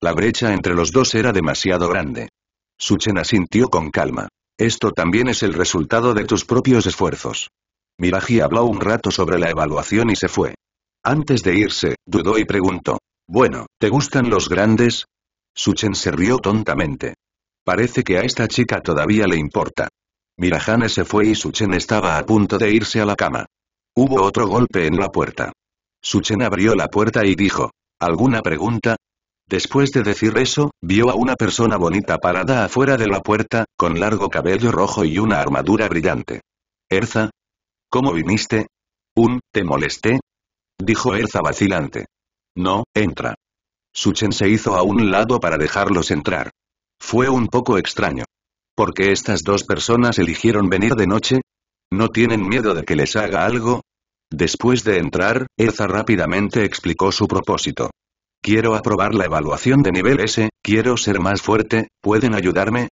La brecha entre los dos era demasiado grande. Suchen asintió con calma. Esto también es el resultado de tus propios esfuerzos. Miraji habló un rato sobre la evaluación y se fue. Antes de irse, dudó y preguntó. Bueno, ¿te gustan los grandes? Suchen se rió tontamente. Parece que a esta chica todavía le importa. Mirajane se fue y Suchen estaba a punto de irse a la cama. Hubo otro golpe en la puerta. Suchen abrió la puerta y dijo. ¿Alguna pregunta? Después de decir eso, vio a una persona bonita parada afuera de la puerta, con largo cabello rojo y una armadura brillante. Erza. ¿Cómo viniste? ¿Un, te molesté? Dijo Erza vacilante. No, entra. Suchen se hizo a un lado para dejarlos entrar. Fue un poco extraño. ¿Por qué estas dos personas eligieron venir de noche? ¿No tienen miedo de que les haga algo? Después de entrar, Erza rápidamente explicó su propósito. Quiero aprobar la evaluación de nivel S, quiero ser más fuerte, ¿pueden ayudarme?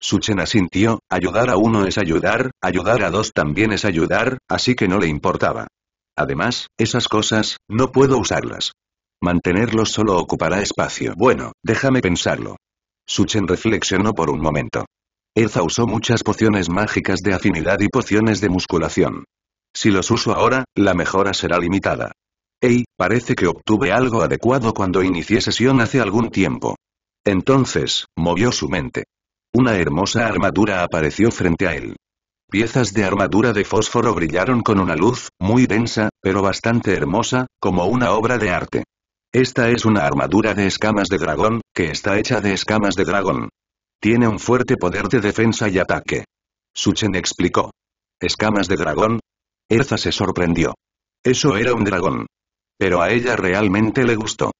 Suchen asintió, ayudar a uno es ayudar, ayudar a dos también es ayudar, así que no le importaba. Además, esas cosas, no puedo usarlas. Mantenerlos solo ocupará espacio. Bueno, déjame pensarlo. Suchen reflexionó por un momento. Elza usó muchas pociones mágicas de afinidad y pociones de musculación. Si los uso ahora, la mejora será limitada. Ey, parece que obtuve algo adecuado cuando inicié sesión hace algún tiempo. Entonces, movió su mente. Una hermosa armadura apareció frente a él. Piezas de armadura de fósforo brillaron con una luz, muy densa, pero bastante hermosa, como una obra de arte. Esta es una armadura de escamas de dragón, que está hecha de escamas de dragón. Tiene un fuerte poder de defensa y ataque. Suchen explicó. ¿Escamas de dragón? Erza se sorprendió. Eso era un dragón. Pero a ella realmente le gustó.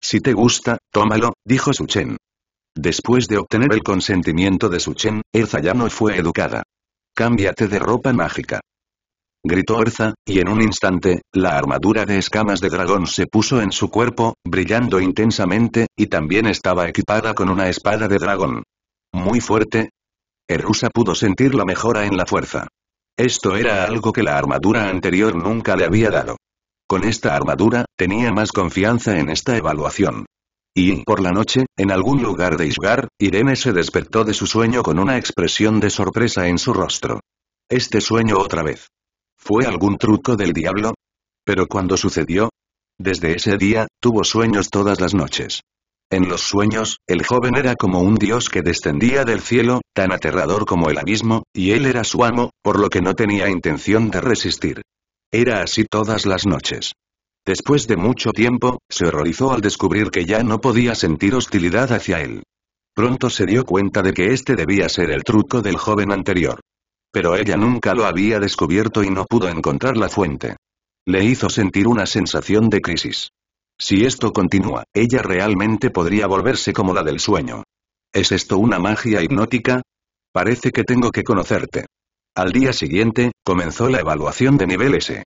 Si te gusta, tómalo, dijo Suchen. Después de obtener el consentimiento de Suchen, Erza ya no fue educada. Cámbiate de ropa mágica. Gritó Erza, y en un instante, la armadura de escamas de dragón se puso en su cuerpo, brillando intensamente, y también estaba equipada con una espada de dragón. Muy fuerte. Erusa pudo sentir la mejora en la fuerza. Esto era algo que la armadura anterior nunca le había dado. Con esta armadura, tenía más confianza en esta evaluación. Y, por la noche, en algún lugar de Isgar, Irene se despertó de su sueño con una expresión de sorpresa en su rostro. Este sueño otra vez. ¿Fue algún truco del diablo? Pero cuando sucedió, desde ese día, tuvo sueños todas las noches. En los sueños, el joven era como un dios que descendía del cielo, tan aterrador como el abismo, y él era su amo, por lo que no tenía intención de resistir. Era así todas las noches. Después de mucho tiempo, se horrorizó al descubrir que ya no podía sentir hostilidad hacia él. Pronto se dio cuenta de que este debía ser el truco del joven anterior. Pero ella nunca lo había descubierto y no pudo encontrar la fuente. Le hizo sentir una sensación de crisis. Si esto continúa, ella realmente podría volverse como la del sueño. ¿Es esto una magia hipnótica? Parece que tengo que conocerte. Al día siguiente, comenzó la evaluación de nivel S.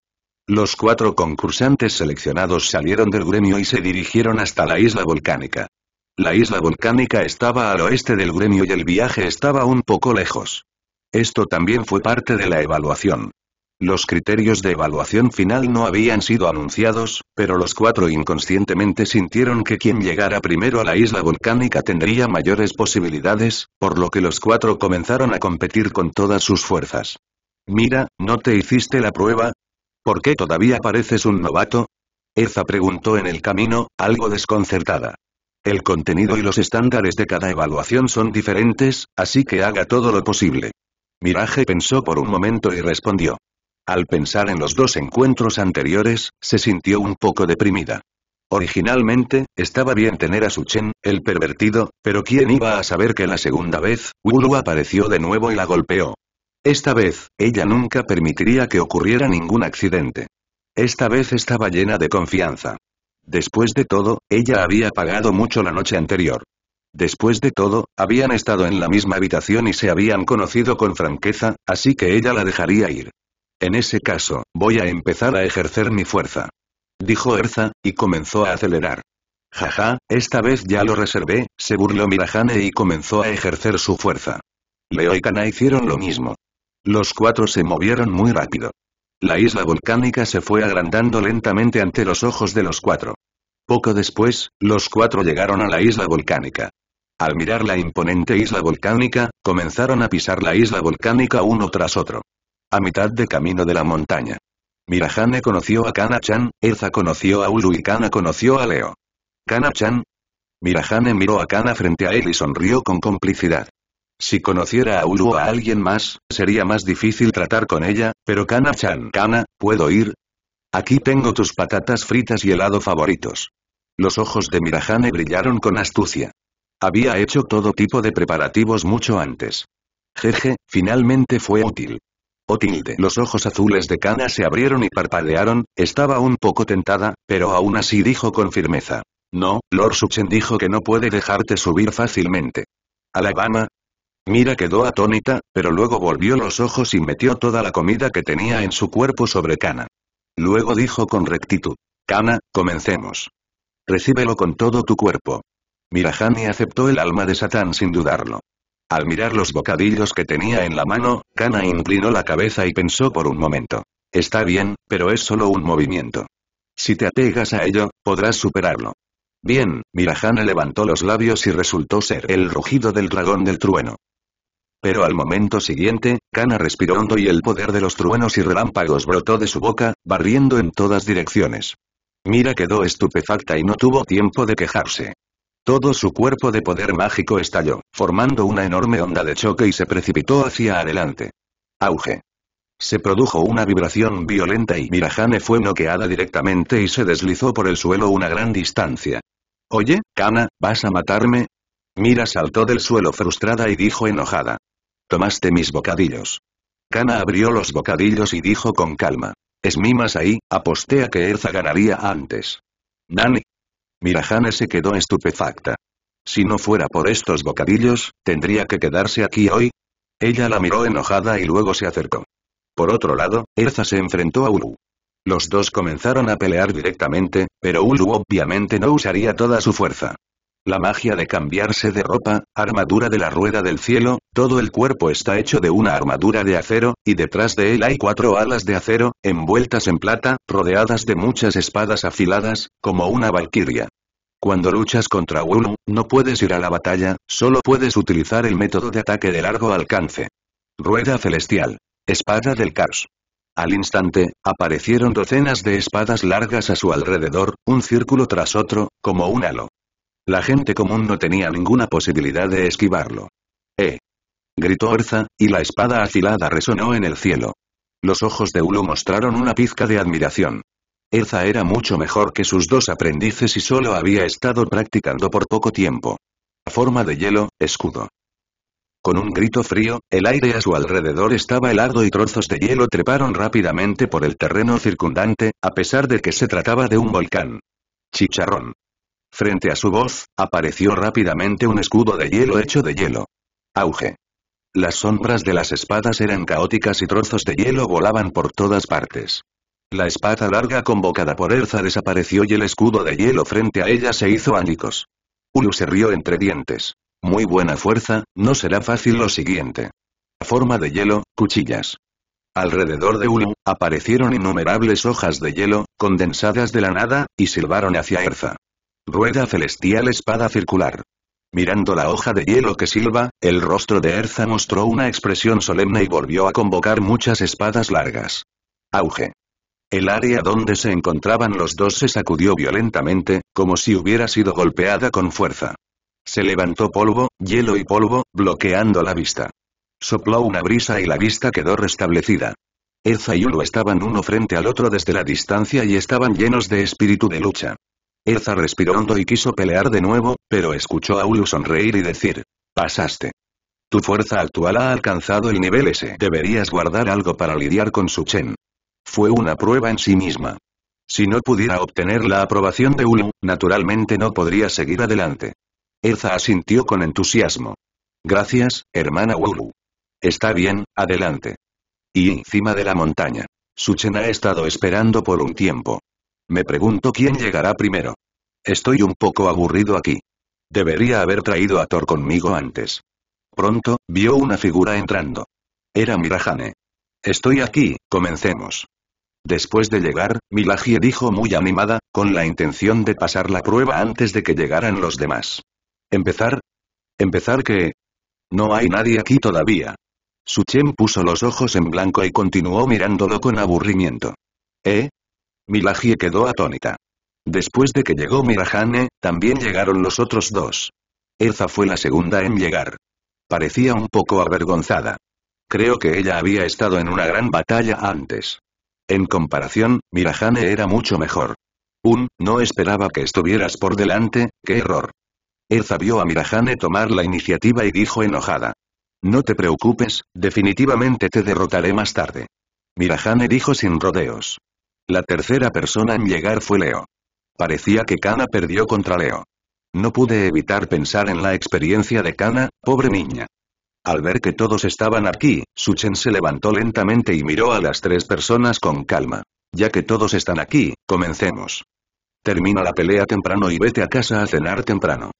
Los cuatro concursantes seleccionados salieron del gremio y se dirigieron hasta la isla volcánica. La isla volcánica estaba al oeste del gremio y el viaje estaba un poco lejos. Esto también fue parte de la evaluación. Los criterios de evaluación final no habían sido anunciados, pero los cuatro inconscientemente sintieron que quien llegara primero a la isla volcánica tendría mayores posibilidades, por lo que los cuatro comenzaron a competir con todas sus fuerzas. Mira, ¿no te hiciste la prueba? ¿Por qué todavía pareces un novato? Eza preguntó en el camino, algo desconcertada. El contenido y los estándares de cada evaluación son diferentes, así que haga todo lo posible. Miraje pensó por un momento y respondió. Al pensar en los dos encuentros anteriores, se sintió un poco deprimida. Originalmente, estaba bien tener a Suchen, el pervertido, pero ¿quién iba a saber que la segunda vez, Wulu apareció de nuevo y la golpeó? Esta vez, ella nunca permitiría que ocurriera ningún accidente. Esta vez estaba llena de confianza. Después de todo, ella había pagado mucho la noche anterior. Después de todo, habían estado en la misma habitación y se habían conocido con franqueza, así que ella la dejaría ir. En ese caso, voy a empezar a ejercer mi fuerza. Dijo Erza, y comenzó a acelerar. Jaja, esta vez ya lo reservé, se burló Mirajane y comenzó a ejercer su fuerza. Leo y Kana hicieron lo mismo. Los cuatro se movieron muy rápido. La isla volcánica se fue agrandando lentamente ante los ojos de los cuatro. Poco después, los cuatro llegaron a la isla volcánica. Al mirar la imponente isla volcánica, comenzaron a pisar la isla volcánica uno tras otro a mitad de camino de la montaña. Mirahane conoció a Kana-chan, Erza conoció a Ulu y Kana conoció a Leo. ¿Kana-chan? Mirahane miró a Kana frente a él y sonrió con complicidad. Si conociera a Ulu o a alguien más, sería más difícil tratar con ella, pero Kana-chan, Kana, ¿puedo ir? Aquí tengo tus patatas fritas y helado favoritos. Los ojos de Mirahane brillaron con astucia. Había hecho todo tipo de preparativos mucho antes. Jeje, finalmente fue útil tilde, Los ojos azules de Kana se abrieron y parpadearon, estaba un poco tentada, pero aún así dijo con firmeza. No, Lord Suchen dijo que no puede dejarte subir fácilmente. Alabama. Mira quedó atónita, pero luego volvió los ojos y metió toda la comida que tenía en su cuerpo sobre Kana. Luego dijo con rectitud. Kana, comencemos. Recíbelo con todo tu cuerpo. Mirahani aceptó el alma de Satán sin dudarlo. Al mirar los bocadillos que tenía en la mano, Kana inclinó la cabeza y pensó por un momento. Está bien, pero es solo un movimiento. Si te apegas a ello, podrás superarlo. Bien, Mirajana levantó los labios y resultó ser el rugido del dragón del trueno. Pero al momento siguiente, Kana respiró hondo y el poder de los truenos y relámpagos brotó de su boca, barriendo en todas direcciones. Mira quedó estupefacta y no tuvo tiempo de quejarse. Todo su cuerpo de poder mágico estalló, formando una enorme onda de choque y se precipitó hacia adelante. Auge. Se produjo una vibración violenta y Mirahane fue noqueada directamente y se deslizó por el suelo una gran distancia. Oye, Kana, ¿vas a matarme? Mira saltó del suelo frustrada y dijo enojada. Tomaste mis bocadillos. Kana abrió los bocadillos y dijo con calma. Es mimas ahí, aposté a que Erza ganaría antes. Nani, Mirajane se quedó estupefacta. Si no fuera por estos bocadillos, ¿tendría que quedarse aquí hoy? Ella la miró enojada y luego se acercó. Por otro lado, Erza se enfrentó a Ulu. Los dos comenzaron a pelear directamente, pero Ulu obviamente no usaría toda su fuerza. La magia de cambiarse de ropa, armadura de la rueda del cielo, todo el cuerpo está hecho de una armadura de acero, y detrás de él hay cuatro alas de acero, envueltas en plata, rodeadas de muchas espadas afiladas, como una valquiria. Cuando luchas contra Wulu, no puedes ir a la batalla, solo puedes utilizar el método de ataque de largo alcance. Rueda celestial. Espada del caos. Al instante, aparecieron docenas de espadas largas a su alrededor, un círculo tras otro, como un halo. La gente común no tenía ninguna posibilidad de esquivarlo. ¡Eh! gritó Orza, y la espada afilada resonó en el cielo. Los ojos de Ulu mostraron una pizca de admiración. Elza era mucho mejor que sus dos aprendices y solo había estado practicando por poco tiempo. Forma de hielo, escudo. Con un grito frío, el aire a su alrededor estaba helado y trozos de hielo treparon rápidamente por el terreno circundante, a pesar de que se trataba de un volcán. Chicharrón. Frente a su voz, apareció rápidamente un escudo de hielo hecho de hielo. Auge. Las sombras de las espadas eran caóticas y trozos de hielo volaban por todas partes. La espada larga convocada por Erza desapareció y el escudo de hielo frente a ella se hizo ánicos. Ulu se rió entre dientes. Muy buena fuerza, no será fácil lo siguiente. Forma de hielo, cuchillas. Alrededor de Ulu, aparecieron innumerables hojas de hielo, condensadas de la nada, y silbaron hacia Erza. Rueda celestial espada circular. Mirando la hoja de hielo que silba, el rostro de Erza mostró una expresión solemne y volvió a convocar muchas espadas largas. Auge. El área donde se encontraban los dos se sacudió violentamente, como si hubiera sido golpeada con fuerza. Se levantó polvo, hielo y polvo, bloqueando la vista. Sopló una brisa y la vista quedó restablecida. Erza y Ulu estaban uno frente al otro desde la distancia y estaban llenos de espíritu de lucha. Elza respiró hondo y quiso pelear de nuevo, pero escuchó a Ulu sonreír y decir, pasaste. Tu fuerza actual ha alcanzado el nivel S. Deberías guardar algo para lidiar con Su Chen. Fue una prueba en sí misma. Si no pudiera obtener la aprobación de Ulu, naturalmente no podría seguir adelante. Elza asintió con entusiasmo. Gracias, hermana Ulu. Está bien, adelante. Y encima de la montaña. Suchen ha estado esperando por un tiempo. Me pregunto quién llegará primero. Estoy un poco aburrido aquí. Debería haber traído a Thor conmigo antes. Pronto, vio una figura entrando. Era Mirajane. Estoy aquí, comencemos. Después de llegar, Milagie dijo muy animada, con la intención de pasar la prueba antes de que llegaran los demás. ¿Empezar? ¿Empezar qué? No hay nadie aquí todavía. Suchen puso los ojos en blanco y continuó mirándolo con aburrimiento. ¿Eh? Milagie quedó atónita. Después de que llegó Mirajane, también llegaron los otros dos. Elza fue la segunda en llegar. Parecía un poco avergonzada. Creo que ella había estado en una gran batalla antes. En comparación, Mirajane era mucho mejor. Un, no esperaba que estuvieras por delante, qué error. Erza vio a Mirajane tomar la iniciativa y dijo enojada. No te preocupes, definitivamente te derrotaré más tarde. Mirajane dijo sin rodeos. La tercera persona en llegar fue Leo. Parecía que Kana perdió contra Leo. No pude evitar pensar en la experiencia de Kana, pobre niña. Al ver que todos estaban aquí, Suchen se levantó lentamente y miró a las tres personas con calma. Ya que todos están aquí, comencemos. Termina la pelea temprano y vete a casa a cenar temprano.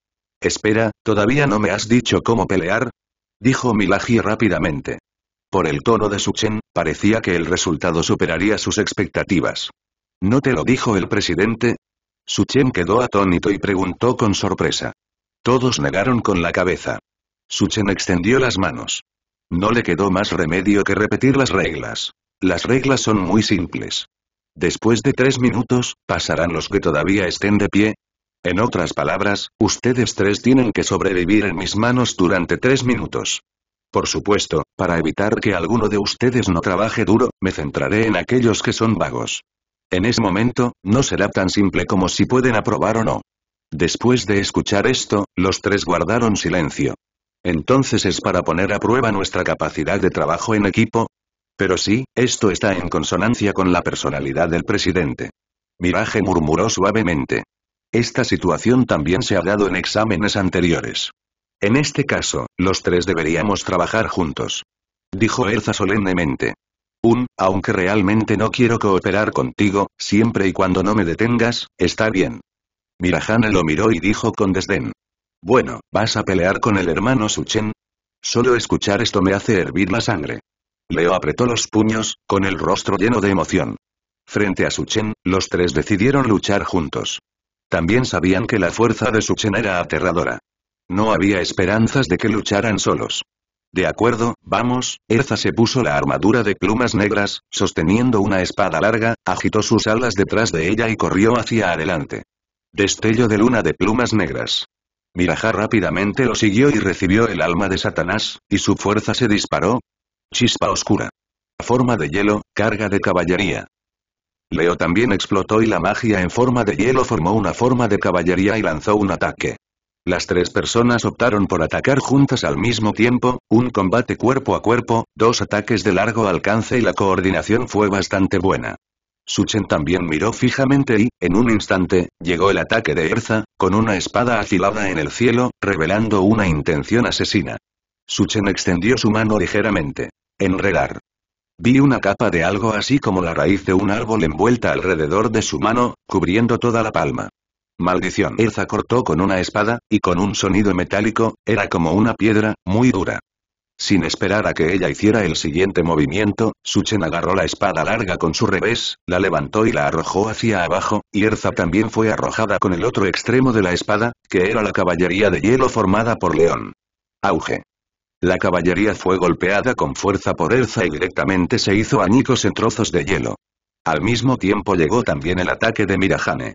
Espera, ¿todavía no me has dicho cómo pelear? Dijo Milagi rápidamente. Por el tono de Suchen, parecía que el resultado superaría sus expectativas. ¿No te lo dijo el presidente? Suchen quedó atónito y preguntó con sorpresa. Todos negaron con la cabeza. Suchen extendió las manos. No le quedó más remedio que repetir las reglas. Las reglas son muy simples. Después de tres minutos, pasarán los que todavía estén de pie. En otras palabras, ustedes tres tienen que sobrevivir en mis manos durante tres minutos. Por supuesto, para evitar que alguno de ustedes no trabaje duro, me centraré en aquellos que son vagos. En ese momento, no será tan simple como si pueden aprobar o no. Después de escuchar esto, los tres guardaron silencio. Entonces es para poner a prueba nuestra capacidad de trabajo en equipo. Pero sí, esto está en consonancia con la personalidad del presidente. Mirage murmuró suavemente. Esta situación también se ha dado en exámenes anteriores. En este caso, los tres deberíamos trabajar juntos. Dijo Erza solemnemente. Un, aunque realmente no quiero cooperar contigo, siempre y cuando no me detengas, está bien. Mirajana lo miró y dijo con desdén. Bueno, ¿vas a pelear con el hermano Suchen? Solo escuchar esto me hace hervir la sangre. Leo apretó los puños, con el rostro lleno de emoción. Frente a Suchen, los tres decidieron luchar juntos. También sabían que la fuerza de Suchen era aterradora. No había esperanzas de que lucharan solos. De acuerdo, vamos, Erza se puso la armadura de plumas negras, sosteniendo una espada larga, agitó sus alas detrás de ella y corrió hacia adelante. Destello de luna de plumas negras. Miraja rápidamente lo siguió y recibió el alma de Satanás, y su fuerza se disparó. Chispa oscura. Forma de hielo, carga de caballería. Leo también explotó y la magia en forma de hielo formó una forma de caballería y lanzó un ataque. Las tres personas optaron por atacar juntas al mismo tiempo, un combate cuerpo a cuerpo, dos ataques de largo alcance y la coordinación fue bastante buena. Suchen también miró fijamente y, en un instante, llegó el ataque de Erza, con una espada afilada en el cielo, revelando una intención asesina. Suchen extendió su mano ligeramente. Enredar. Vi una capa de algo así como la raíz de un árbol envuelta alrededor de su mano, cubriendo toda la palma. Maldición. Irza cortó con una espada, y con un sonido metálico, era como una piedra, muy dura. Sin esperar a que ella hiciera el siguiente movimiento, Suchen agarró la espada larga con su revés, la levantó y la arrojó hacia abajo, y Erza también fue arrojada con el otro extremo de la espada, que era la caballería de hielo formada por León. Auge. La caballería fue golpeada con fuerza por Erza y directamente se hizo añicos en trozos de hielo. Al mismo tiempo llegó también el ataque de Mirajane.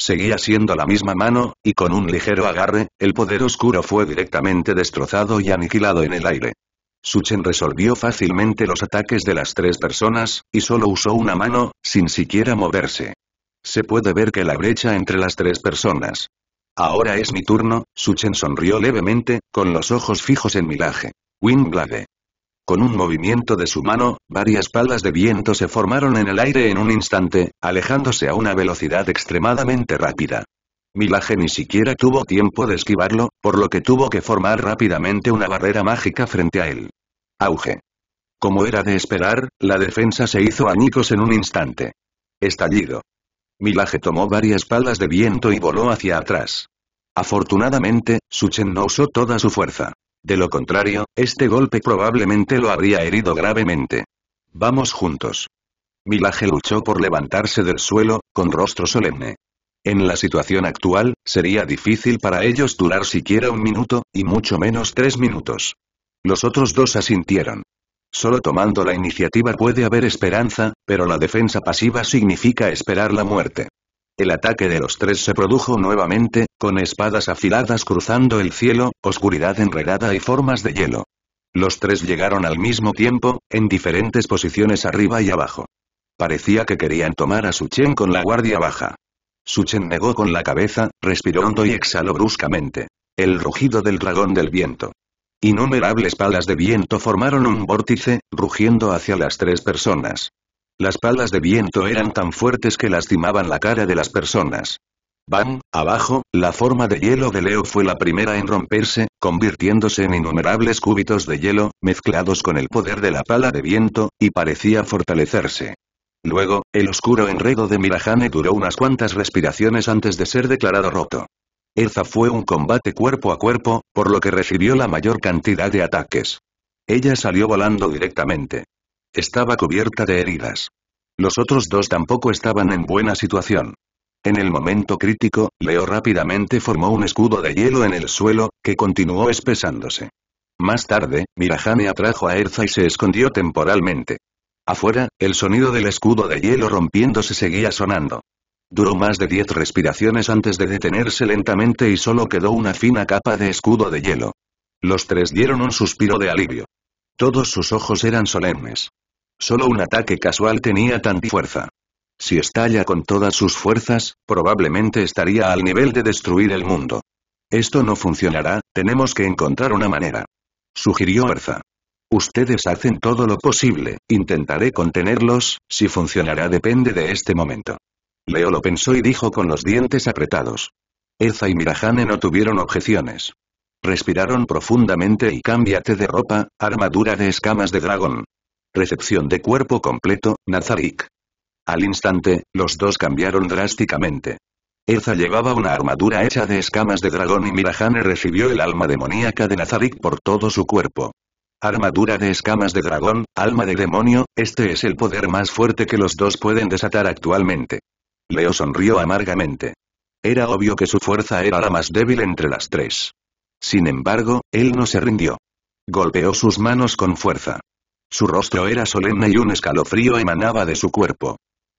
Seguía siendo la misma mano, y con un ligero agarre, el poder oscuro fue directamente destrozado y aniquilado en el aire. Suchen resolvió fácilmente los ataques de las tres personas, y solo usó una mano, sin siquiera moverse. Se puede ver que la brecha entre las tres personas. Ahora es mi turno, Suchen sonrió levemente, con los ojos fijos en Milaje. Winglade. Con un movimiento de su mano, varias palas de viento se formaron en el aire en un instante, alejándose a una velocidad extremadamente rápida. Milaje ni siquiera tuvo tiempo de esquivarlo, por lo que tuvo que formar rápidamente una barrera mágica frente a él. Auge. Como era de esperar, la defensa se hizo a añicos en un instante. Estallido. Milaje tomó varias palas de viento y voló hacia atrás. Afortunadamente, Suchen no usó toda su fuerza. De lo contrario, este golpe probablemente lo habría herido gravemente. Vamos juntos. Milaje luchó por levantarse del suelo, con rostro solemne. En la situación actual, sería difícil para ellos durar siquiera un minuto, y mucho menos tres minutos. Los otros dos asintieron. Solo tomando la iniciativa puede haber esperanza, pero la defensa pasiva significa esperar la muerte. El ataque de los tres se produjo nuevamente, con espadas afiladas cruzando el cielo, oscuridad enredada y formas de hielo. Los tres llegaron al mismo tiempo, en diferentes posiciones arriba y abajo. Parecía que querían tomar a Suchen con la guardia baja. Suchen negó con la cabeza, respiró hondo y exhaló bruscamente. El rugido del dragón del viento. Innumerables palas de viento formaron un vórtice, rugiendo hacia las tres personas. Las palas de viento eran tan fuertes que lastimaban la cara de las personas. Bam, abajo, la forma de hielo de Leo fue la primera en romperse, convirtiéndose en innumerables cúbitos de hielo, mezclados con el poder de la pala de viento, y parecía fortalecerse. Luego, el oscuro enredo de Mirajane duró unas cuantas respiraciones antes de ser declarado roto. Elza fue un combate cuerpo a cuerpo, por lo que recibió la mayor cantidad de ataques. Ella salió volando directamente. Estaba cubierta de heridas. Los otros dos tampoco estaban en buena situación. En el momento crítico, Leo rápidamente formó un escudo de hielo en el suelo, que continuó espesándose. Más tarde, Mirajane atrajo a Erza y se escondió temporalmente. Afuera, el sonido del escudo de hielo rompiéndose seguía sonando. Duró más de diez respiraciones antes de detenerse lentamente y solo quedó una fina capa de escudo de hielo. Los tres dieron un suspiro de alivio. Todos sus ojos eran solemnes. Solo un ataque casual tenía tanta fuerza. Si estalla con todas sus fuerzas, probablemente estaría al nivel de destruir el mundo. Esto no funcionará, tenemos que encontrar una manera. Sugirió Erza. Ustedes hacen todo lo posible, intentaré contenerlos, si funcionará depende de este momento. Leo lo pensó y dijo con los dientes apretados. Elza y Mirajane no tuvieron objeciones. Respiraron profundamente y cámbiate de ropa, armadura de escamas de dragón. Recepción de cuerpo completo, Nazarick. Al instante, los dos cambiaron drásticamente. Erza llevaba una armadura hecha de escamas de dragón y Mirajane recibió el alma demoníaca de Nazarick por todo su cuerpo. Armadura de escamas de dragón, alma de demonio, este es el poder más fuerte que los dos pueden desatar actualmente. Leo sonrió amargamente. Era obvio que su fuerza era la más débil entre las tres. Sin embargo, él no se rindió. Golpeó sus manos con fuerza. Su rostro era solemne y un escalofrío emanaba de su cuerpo.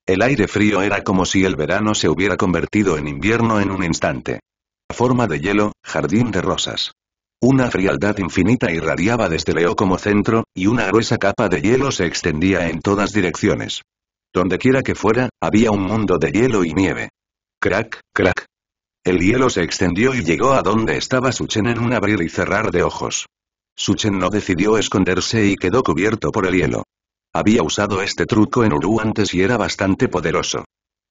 El aire frío era como si el verano se hubiera convertido en invierno en un instante. Forma de hielo, jardín de rosas. Una frialdad infinita irradiaba desde Leo como centro, y una gruesa capa de hielo se extendía en todas direcciones. Donde quiera que fuera, había un mundo de hielo y nieve. Crack, crack. El hielo se extendió y llegó a donde estaba Suchen en un abrir y cerrar de ojos. Suchen no decidió esconderse y quedó cubierto por el hielo. Había usado este truco en Uru antes y era bastante poderoso.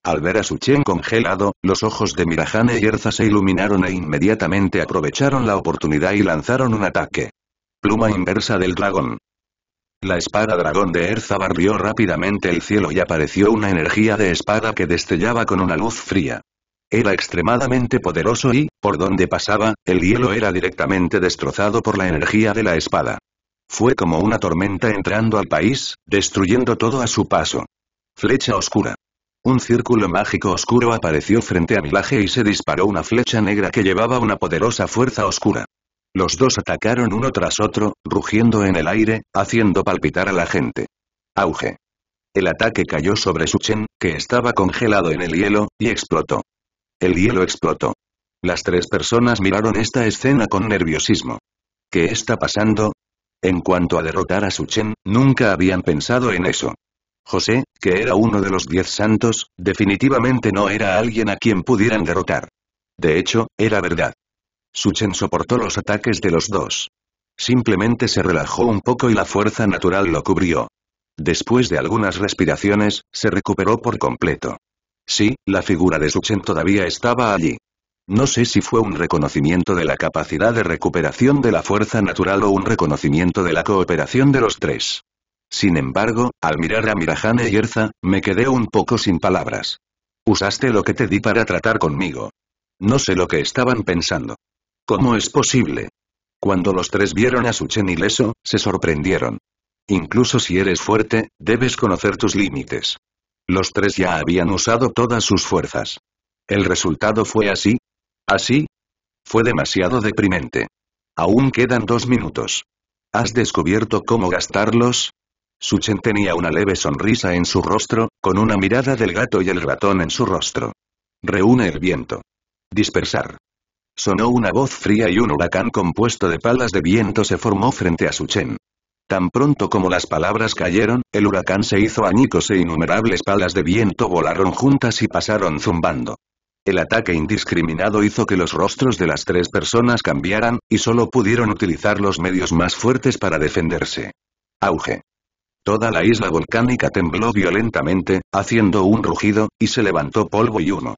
Al ver a Suchen congelado, los ojos de Mirajane y Erza se iluminaron e inmediatamente aprovecharon la oportunidad y lanzaron un ataque. Pluma inversa del dragón. La espada dragón de Erza barrió rápidamente el cielo y apareció una energía de espada que destellaba con una luz fría. Era extremadamente poderoso y, por donde pasaba, el hielo era directamente destrozado por la energía de la espada. Fue como una tormenta entrando al país, destruyendo todo a su paso. Flecha oscura. Un círculo mágico oscuro apareció frente a Milaje y se disparó una flecha negra que llevaba una poderosa fuerza oscura. Los dos atacaron uno tras otro, rugiendo en el aire, haciendo palpitar a la gente. Auge. El ataque cayó sobre Suchen, que estaba congelado en el hielo, y explotó. El hielo explotó. Las tres personas miraron esta escena con nerviosismo. ¿Qué está pasando? En cuanto a derrotar a Suchen, nunca habían pensado en eso. José, que era uno de los diez santos, definitivamente no era alguien a quien pudieran derrotar. De hecho, era verdad. Suchen soportó los ataques de los dos. Simplemente se relajó un poco y la fuerza natural lo cubrió. Después de algunas respiraciones, se recuperó por completo. Sí, la figura de Suchen todavía estaba allí. No sé si fue un reconocimiento de la capacidad de recuperación de la fuerza natural o un reconocimiento de la cooperación de los tres. Sin embargo, al mirar a Mirajane y Erza, me quedé un poco sin palabras. Usaste lo que te di para tratar conmigo. No sé lo que estaban pensando. ¿Cómo es posible? Cuando los tres vieron a Suchen ileso, se sorprendieron. Incluso si eres fuerte, debes conocer tus límites. Los tres ya habían usado todas sus fuerzas. El resultado fue así. ¿Así? Fue demasiado deprimente. Aún quedan dos minutos. ¿Has descubierto cómo gastarlos? Suchen tenía una leve sonrisa en su rostro, con una mirada del gato y el ratón en su rostro. Reúne el viento. Dispersar. Sonó una voz fría y un huracán compuesto de palas de viento se formó frente a Suchen. Tan pronto como las palabras cayeron, el huracán se hizo añicos e innumerables palas de viento volaron juntas y pasaron zumbando. El ataque indiscriminado hizo que los rostros de las tres personas cambiaran, y solo pudieron utilizar los medios más fuertes para defenderse. Auge. Toda la isla volcánica tembló violentamente, haciendo un rugido, y se levantó polvo y humo.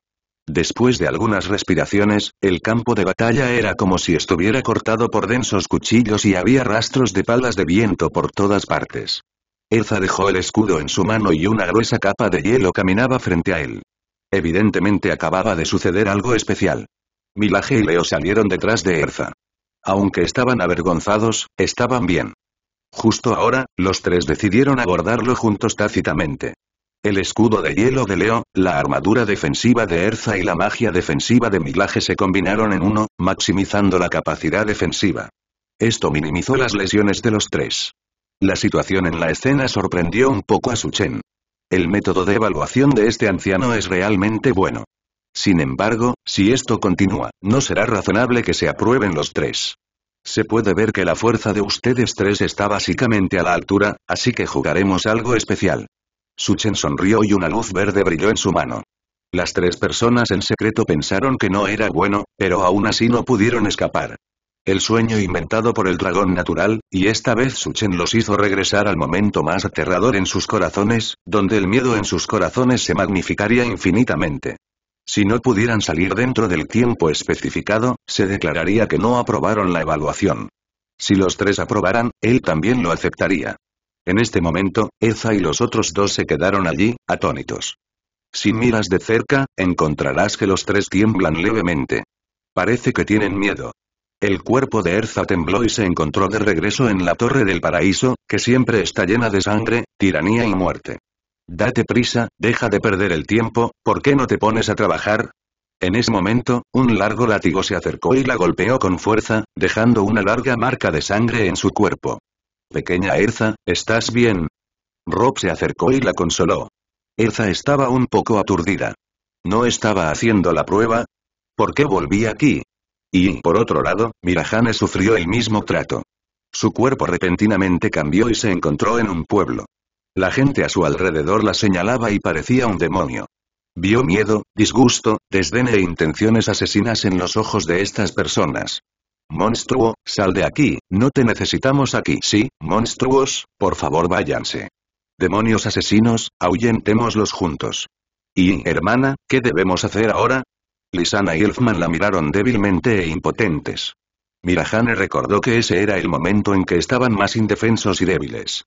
Después de algunas respiraciones, el campo de batalla era como si estuviera cortado por densos cuchillos y había rastros de palas de viento por todas partes. Erza dejó el escudo en su mano y una gruesa capa de hielo caminaba frente a él. Evidentemente acababa de suceder algo especial. Milaje y Leo salieron detrás de Erza. Aunque estaban avergonzados, estaban bien. Justo ahora, los tres decidieron abordarlo juntos tácitamente. El escudo de hielo de Leo, la armadura defensiva de Erza y la magia defensiva de Milaje se combinaron en uno, maximizando la capacidad defensiva. Esto minimizó las lesiones de los tres. La situación en la escena sorprendió un poco a Suchen. El método de evaluación de este anciano es realmente bueno. Sin embargo, si esto continúa, no será razonable que se aprueben los tres. Se puede ver que la fuerza de ustedes tres está básicamente a la altura, así que jugaremos algo especial. Suchen sonrió y una luz verde brilló en su mano. Las tres personas en secreto pensaron que no era bueno, pero aún así no pudieron escapar. El sueño inventado por el dragón natural, y esta vez Suchen los hizo regresar al momento más aterrador en sus corazones, donde el miedo en sus corazones se magnificaría infinitamente. Si no pudieran salir dentro del tiempo especificado, se declararía que no aprobaron la evaluación. Si los tres aprobaran, él también lo aceptaría. En este momento, Eza y los otros dos se quedaron allí, atónitos. Si miras de cerca, encontrarás que los tres tiemblan levemente. Parece que tienen miedo. El cuerpo de Erza tembló y se encontró de regreso en la Torre del Paraíso, que siempre está llena de sangre, tiranía y muerte. Date prisa, deja de perder el tiempo, ¿por qué no te pones a trabajar? En ese momento, un largo látigo se acercó y la golpeó con fuerza, dejando una larga marca de sangre en su cuerpo. Pequeña Erza, ¿estás bien? Rob se acercó y la consoló. Erza estaba un poco aturdida. ¿No estaba haciendo la prueba? ¿Por qué volví aquí? Y, por otro lado, Mirajane sufrió el mismo trato. Su cuerpo repentinamente cambió y se encontró en un pueblo. La gente a su alrededor la señalaba y parecía un demonio. Vio miedo, disgusto, desdén e intenciones asesinas en los ojos de estas personas. Monstruo, sal de aquí, no te necesitamos aquí. Sí, monstruos, por favor váyanse. Demonios asesinos, ahuyentémoslos juntos. Y, hermana, ¿qué debemos hacer ahora? Lisana y Elfman la miraron débilmente e impotentes. Mirajane recordó que ese era el momento en que estaban más indefensos y débiles.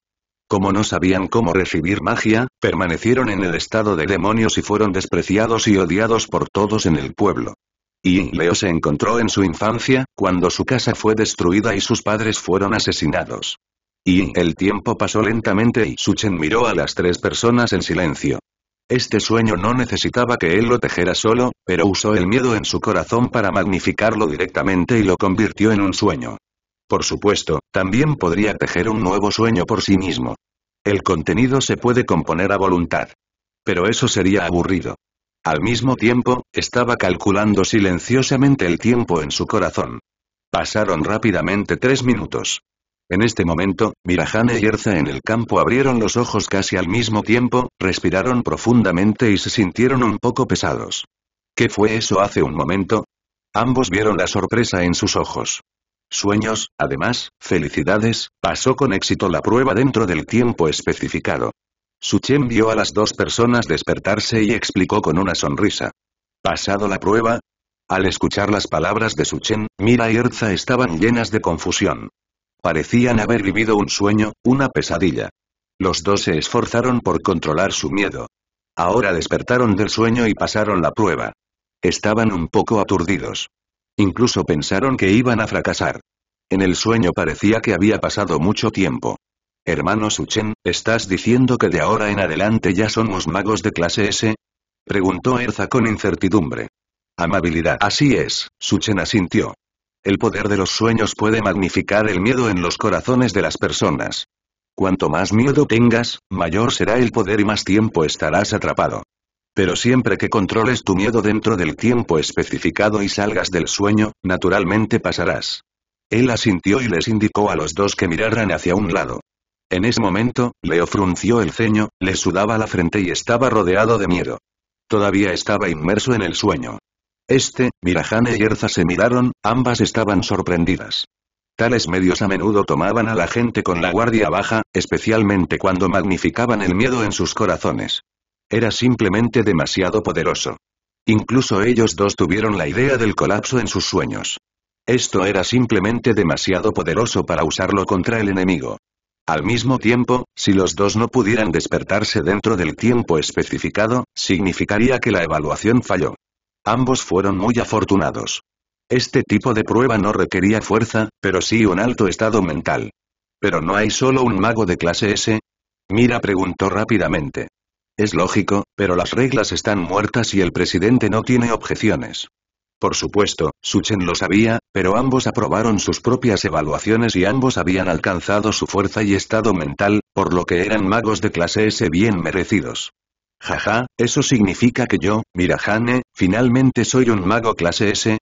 Como no sabían cómo recibir magia, permanecieron en el estado de demonios y fueron despreciados y odiados por todos en el pueblo. Y Leo se encontró en su infancia, cuando su casa fue destruida y sus padres fueron asesinados. Y el tiempo pasó lentamente y Suchen miró a las tres personas en silencio. Este sueño no necesitaba que él lo tejera solo, pero usó el miedo en su corazón para magnificarlo directamente y lo convirtió en un sueño. Por supuesto, también podría tejer un nuevo sueño por sí mismo. El contenido se puede componer a voluntad. Pero eso sería aburrido. Al mismo tiempo, estaba calculando silenciosamente el tiempo en su corazón. Pasaron rápidamente tres minutos. En este momento, Mirajane y Erza en el campo abrieron los ojos casi al mismo tiempo, respiraron profundamente y se sintieron un poco pesados. ¿Qué fue eso hace un momento? Ambos vieron la sorpresa en sus ojos. Sueños, además, felicidades, pasó con éxito la prueba dentro del tiempo especificado. Suchen vio a las dos personas despertarse y explicó con una sonrisa. Pasado la prueba, al escuchar las palabras de Suchen, Mira y Erza estaban llenas de confusión. Parecían haber vivido un sueño, una pesadilla. Los dos se esforzaron por controlar su miedo. Ahora despertaron del sueño y pasaron la prueba. Estaban un poco aturdidos. Incluso pensaron que iban a fracasar. En el sueño parecía que había pasado mucho tiempo. Hermano Suchen, ¿estás diciendo que de ahora en adelante ya somos magos de clase S? Preguntó Erza con incertidumbre. Amabilidad. Así es, Suchen asintió. El poder de los sueños puede magnificar el miedo en los corazones de las personas. Cuanto más miedo tengas, mayor será el poder y más tiempo estarás atrapado. Pero siempre que controles tu miedo dentro del tiempo especificado y salgas del sueño, naturalmente pasarás. Él asintió y les indicó a los dos que miraran hacia un lado. En ese momento, Leo frunció el ceño, le sudaba la frente y estaba rodeado de miedo. Todavía estaba inmerso en el sueño. Este, Mirajane y Erza se miraron, ambas estaban sorprendidas. Tales medios a menudo tomaban a la gente con la guardia baja, especialmente cuando magnificaban el miedo en sus corazones. Era simplemente demasiado poderoso. Incluso ellos dos tuvieron la idea del colapso en sus sueños. Esto era simplemente demasiado poderoso para usarlo contra el enemigo. Al mismo tiempo, si los dos no pudieran despertarse dentro del tiempo especificado, significaría que la evaluación falló. Ambos fueron muy afortunados. Este tipo de prueba no requería fuerza, pero sí un alto estado mental. ¿Pero no hay solo un mago de clase S? Mira preguntó rápidamente. Es lógico, pero las reglas están muertas y el presidente no tiene objeciones. Por supuesto, Suchen lo sabía, pero ambos aprobaron sus propias evaluaciones y ambos habían alcanzado su fuerza y estado mental, por lo que eran magos de clase S bien merecidos. Jaja, ¿eso significa que yo, Mirajane, finalmente soy un mago clase S?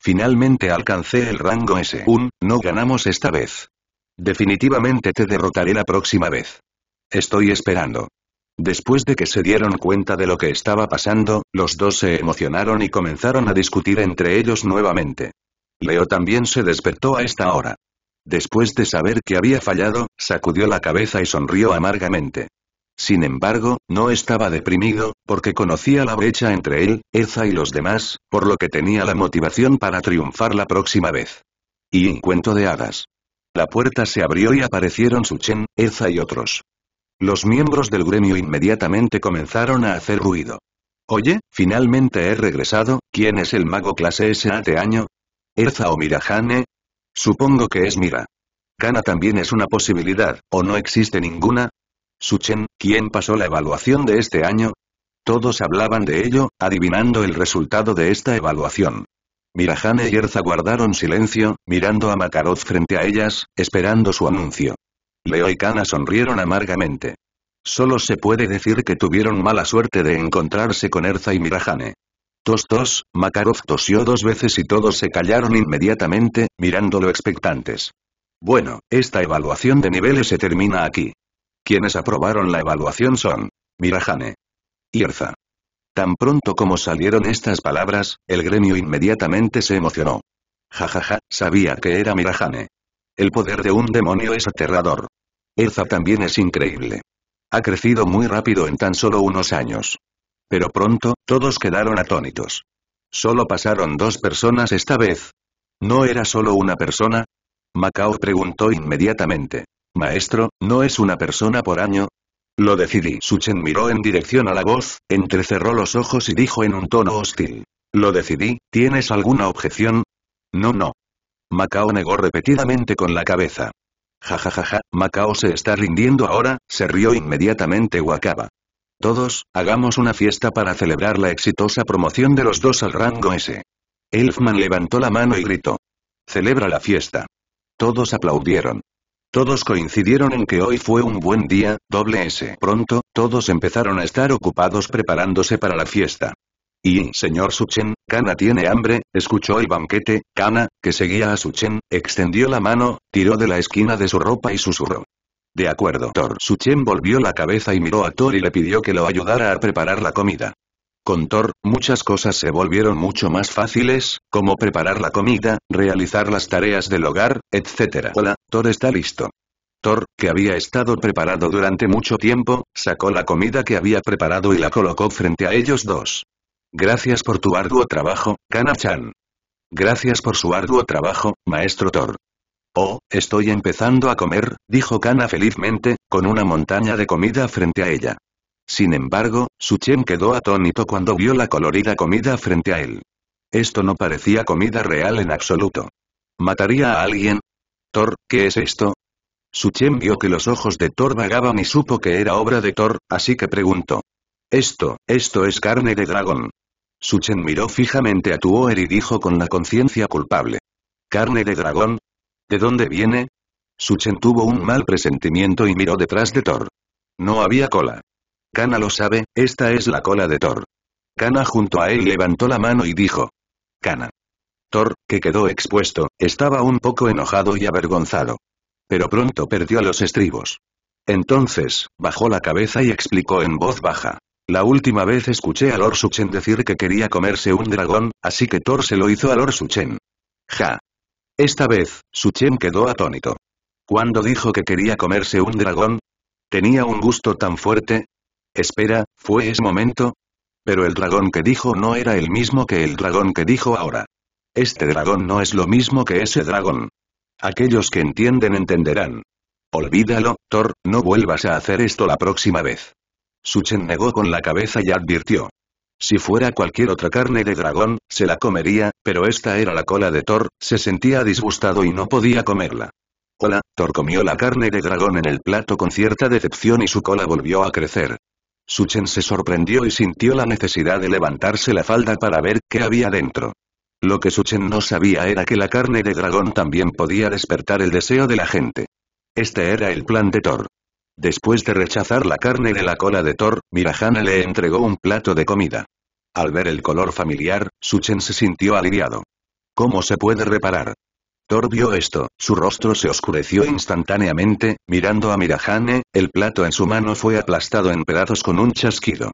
Finalmente alcancé el rango S1, no ganamos esta vez. Definitivamente te derrotaré la próxima vez. Estoy esperando. Después de que se dieron cuenta de lo que estaba pasando, los dos se emocionaron y comenzaron a discutir entre ellos nuevamente. Leo también se despertó a esta hora. Después de saber que había fallado, sacudió la cabeza y sonrió amargamente. Sin embargo, no estaba deprimido, porque conocía la brecha entre él, Eza y los demás, por lo que tenía la motivación para triunfar la próxima vez. Y en cuento de hadas. La puerta se abrió y aparecieron Suchen, Eza y otros. Los miembros del gremio inmediatamente comenzaron a hacer ruido. Oye, finalmente he regresado, ¿quién es el mago clase de año? ¿Erza o Mirahane? Supongo que es Mira. Gana también es una posibilidad, o no existe ninguna. Suchen, ¿quién pasó la evaluación de este año? Todos hablaban de ello, adivinando el resultado de esta evaluación. Mirahane y Erza guardaron silencio, mirando a Makarov frente a ellas, esperando su anuncio. Leo y Kana sonrieron amargamente. Solo se puede decir que tuvieron mala suerte de encontrarse con Erza y Mirajane. Tos tos, Makarov tosió dos veces y todos se callaron inmediatamente, mirándolo expectantes. Bueno, esta evaluación de niveles se termina aquí. Quienes aprobaron la evaluación son Mirajane y Erza. Tan pronto como salieron estas palabras, el gremio inmediatamente se emocionó. Jajaja, sabía que era Mirajane. El poder de un demonio es aterrador. «Elza también es increíble. Ha crecido muy rápido en tan solo unos años. Pero pronto, todos quedaron atónitos. Solo pasaron dos personas esta vez. ¿No era solo una persona? Macao preguntó inmediatamente. Maestro, ¿no es una persona por año? Lo decidí. Suchen miró en dirección a la voz, entrecerró los ojos y dijo en un tono hostil. Lo decidí, ¿tienes alguna objeción? No, no. Macao negó repetidamente con la cabeza. Jajajaja, Macao se está rindiendo ahora, se rió inmediatamente Wakaba. Todos, hagamos una fiesta para celebrar la exitosa promoción de los dos al rango S. Elfman levantó la mano y gritó. Celebra la fiesta. Todos aplaudieron. Todos coincidieron en que hoy fue un buen día, doble S. Pronto, todos empezaron a estar ocupados preparándose para la fiesta. Y, señor Suchen, Kana tiene hambre, escuchó el banquete, Kana, que seguía a Suchen, extendió la mano, tiró de la esquina de su ropa y susurró. De acuerdo. Thor Suchen volvió la cabeza y miró a Thor y le pidió que lo ayudara a preparar la comida. Con Thor, muchas cosas se volvieron mucho más fáciles, como preparar la comida, realizar las tareas del hogar, etc. Hola, Thor está listo. Thor, que había estado preparado durante mucho tiempo, sacó la comida que había preparado y la colocó frente a ellos dos. Gracias por tu arduo trabajo, Kana-chan. Gracias por su arduo trabajo, maestro Thor. Oh, estoy empezando a comer, dijo Kana felizmente, con una montaña de comida frente a ella. Sin embargo, Suchen quedó atónito cuando vio la colorida comida frente a él. Esto no parecía comida real en absoluto. ¿Mataría a alguien? Thor, ¿qué es esto? Suchen vio que los ojos de Thor vagaban y supo que era obra de Thor, así que preguntó. Esto, esto es carne de dragón. Suchen miró fijamente a Tuoer y dijo con la conciencia culpable. ¿Carne de dragón? ¿De dónde viene? Suchen tuvo un mal presentimiento y miró detrás de Thor. No había cola. Kana lo sabe, esta es la cola de Thor. Kana junto a él levantó la mano y dijo. Kana. Thor, que quedó expuesto, estaba un poco enojado y avergonzado. Pero pronto perdió los estribos. Entonces, bajó la cabeza y explicó en voz baja. La última vez escuché a Lord Suchen decir que quería comerse un dragón, así que Thor se lo hizo a Lord Suchen. Ja. Esta vez, Suchen quedó atónito. ¿Cuándo dijo que quería comerse un dragón? ¿Tenía un gusto tan fuerte? Espera, ¿fue ese momento? Pero el dragón que dijo no era el mismo que el dragón que dijo ahora. Este dragón no es lo mismo que ese dragón. Aquellos que entienden entenderán. Olvídalo, Thor, no vuelvas a hacer esto la próxima vez. Suchen negó con la cabeza y advirtió. Si fuera cualquier otra carne de dragón, se la comería, pero esta era la cola de Thor, se sentía disgustado y no podía comerla. Hola, Thor comió la carne de dragón en el plato con cierta decepción y su cola volvió a crecer. Suchen se sorprendió y sintió la necesidad de levantarse la falda para ver qué había dentro. Lo que Suchen no sabía era que la carne de dragón también podía despertar el deseo de la gente. Este era el plan de Thor. Después de rechazar la carne de la cola de Thor, Mirajane le entregó un plato de comida. Al ver el color familiar, Suchen se sintió aliviado. ¿Cómo se puede reparar? Thor vio esto, su rostro se oscureció instantáneamente, mirando a Mirajane, el plato en su mano fue aplastado en pedazos con un chasquido.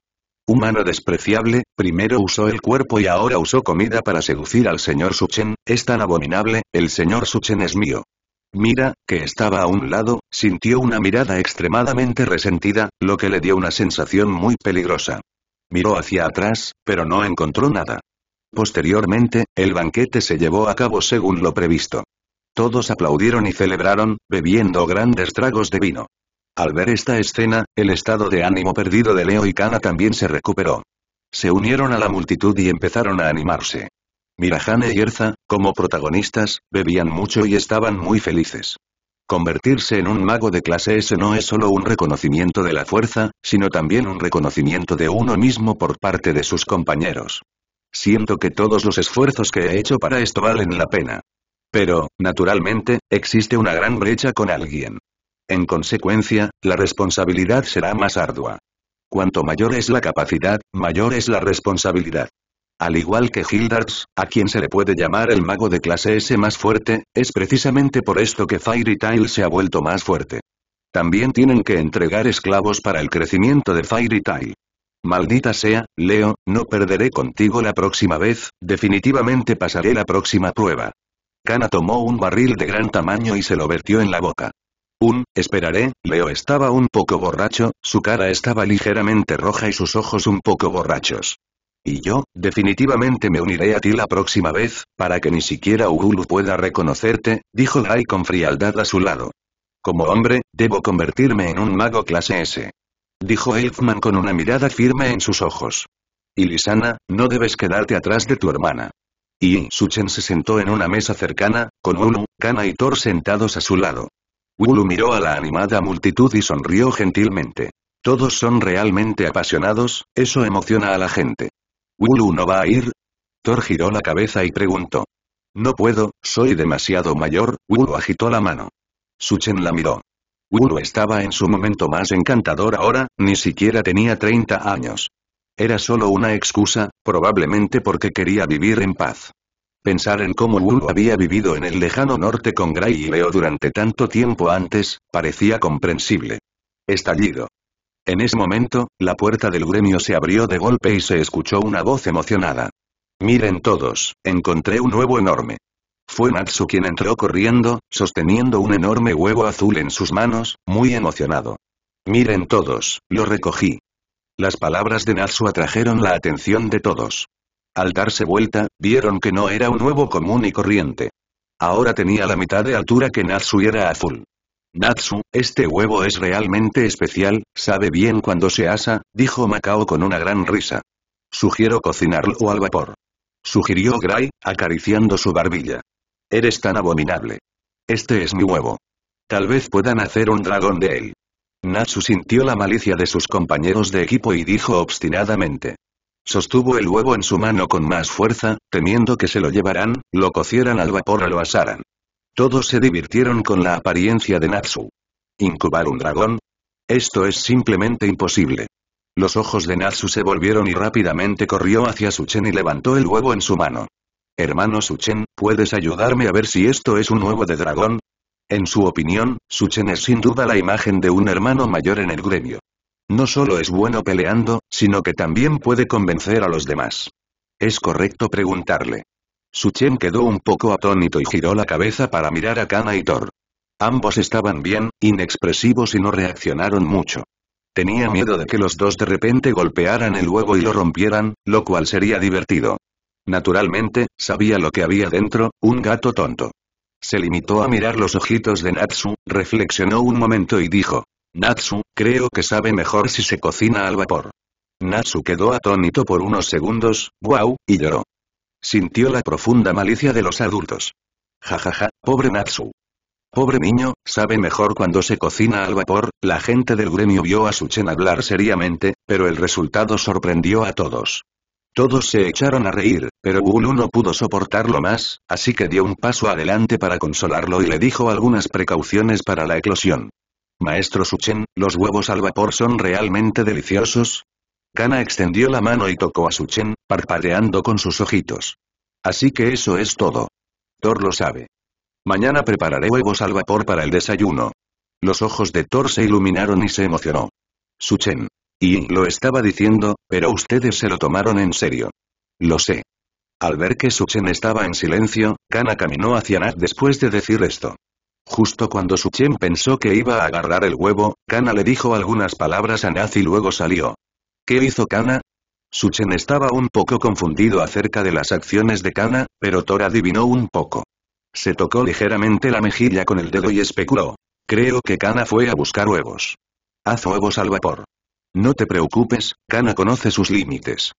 Humano despreciable, primero usó el cuerpo y ahora usó comida para seducir al señor Suchen, es tan abominable, el señor Suchen es mío. Mira, que estaba a un lado, sintió una mirada extremadamente resentida, lo que le dio una sensación muy peligrosa. Miró hacia atrás, pero no encontró nada. Posteriormente, el banquete se llevó a cabo según lo previsto. Todos aplaudieron y celebraron, bebiendo grandes tragos de vino. Al ver esta escena, el estado de ánimo perdido de Leo y Kana también se recuperó. Se unieron a la multitud y empezaron a animarse. Mirajane y Erza, como protagonistas, bebían mucho y estaban muy felices. Convertirse en un mago de clase S no es solo un reconocimiento de la fuerza, sino también un reconocimiento de uno mismo por parte de sus compañeros. Siento que todos los esfuerzos que he hecho para esto valen la pena. Pero, naturalmente, existe una gran brecha con alguien. En consecuencia, la responsabilidad será más ardua. Cuanto mayor es la capacidad, mayor es la responsabilidad. Al igual que Hildarts, a quien se le puede llamar el mago de clase S más fuerte, es precisamente por esto que Fairy Tail se ha vuelto más fuerte. También tienen que entregar esclavos para el crecimiento de Fairy Tail. Maldita sea, Leo, no perderé contigo la próxima vez, definitivamente pasaré la próxima prueba. Kana tomó un barril de gran tamaño y se lo vertió en la boca. Un, esperaré, Leo estaba un poco borracho, su cara estaba ligeramente roja y sus ojos un poco borrachos. Y yo, definitivamente me uniré a ti la próxima vez, para que ni siquiera Ugulu pueda reconocerte, dijo Dai con frialdad a su lado. Como hombre, debo convertirme en un mago clase S. Dijo Elfman con una mirada firme en sus ojos. Y Lisana, no debes quedarte atrás de tu hermana. Y Suchen se sentó en una mesa cercana, con Ulu, Kana y Thor sentados a su lado. Ulu miró a la animada multitud y sonrió gentilmente. Todos son realmente apasionados, eso emociona a la gente. ¿Wulu no va a ir? Thor giró la cabeza y preguntó. No puedo, soy demasiado mayor, Wulu agitó la mano. Suchen la miró. Wulu estaba en su momento más encantador ahora, ni siquiera tenía 30 años. Era solo una excusa, probablemente porque quería vivir en paz. Pensar en cómo Wulu había vivido en el lejano norte con Gray y Leo durante tanto tiempo antes, parecía comprensible. Estallido. En ese momento, la puerta del gremio se abrió de golpe y se escuchó una voz emocionada. Miren todos, encontré un huevo enorme. Fue Natsu quien entró corriendo, sosteniendo un enorme huevo azul en sus manos, muy emocionado. Miren todos, lo recogí. Las palabras de Natsu atrajeron la atención de todos. Al darse vuelta, vieron que no era un huevo común y corriente. Ahora tenía la mitad de altura que Natsu y era azul. Natsu, este huevo es realmente especial, sabe bien cuando se asa, dijo Macao con una gran risa. Sugiero cocinarlo al vapor. Sugirió Gray, acariciando su barbilla. Eres tan abominable. Este es mi huevo. Tal vez puedan hacer un dragón de él. Natsu sintió la malicia de sus compañeros de equipo y dijo obstinadamente. Sostuvo el huevo en su mano con más fuerza, temiendo que se lo llevaran, lo cocieran al vapor o lo asaran. Todos se divirtieron con la apariencia de Natsu. ¿Incubar un dragón? Esto es simplemente imposible. Los ojos de Natsu se volvieron y rápidamente corrió hacia Suchen y levantó el huevo en su mano. Hermano Suchen, ¿puedes ayudarme a ver si esto es un huevo de dragón? En su opinión, Suchen es sin duda la imagen de un hermano mayor en el gremio. No solo es bueno peleando, sino que también puede convencer a los demás. Es correcto preguntarle. Suchen quedó un poco atónito y giró la cabeza para mirar a Kana y Thor. Ambos estaban bien, inexpresivos y no reaccionaron mucho. Tenía miedo de que los dos de repente golpearan el huevo y lo rompieran, lo cual sería divertido. Naturalmente, sabía lo que había dentro, un gato tonto. Se limitó a mirar los ojitos de Natsu, reflexionó un momento y dijo. Natsu, creo que sabe mejor si se cocina al vapor. Natsu quedó atónito por unos segundos, wow, y lloró. Sintió la profunda malicia de los adultos. Jajaja, ja, ja, pobre Natsu. Pobre niño, sabe mejor cuando se cocina al vapor, la gente del gremio vio a Suchen hablar seriamente, pero el resultado sorprendió a todos. Todos se echaron a reír, pero Wulu no pudo soportarlo más, así que dio un paso adelante para consolarlo y le dijo algunas precauciones para la eclosión. Maestro Suchen, los huevos al vapor son realmente deliciosos, Kana extendió la mano y tocó a Suchen, parpadeando con sus ojitos. Así que eso es todo. Thor lo sabe. Mañana prepararé huevos al vapor para el desayuno. Los ojos de Thor se iluminaron y se emocionó. Suchen. Y lo estaba diciendo, pero ustedes se lo tomaron en serio. Lo sé. Al ver que Suchen estaba en silencio, Kana caminó hacia Nath después de decir esto. Justo cuando Suchen pensó que iba a agarrar el huevo, Kana le dijo algunas palabras a Nath y luego salió. ¿Qué hizo Kana? Suchen estaba un poco confundido acerca de las acciones de Kana, pero Thor adivinó un poco. Se tocó ligeramente la mejilla con el dedo y especuló. Creo que Kana fue a buscar huevos. Haz huevos al vapor. No te preocupes, Kana conoce sus límites.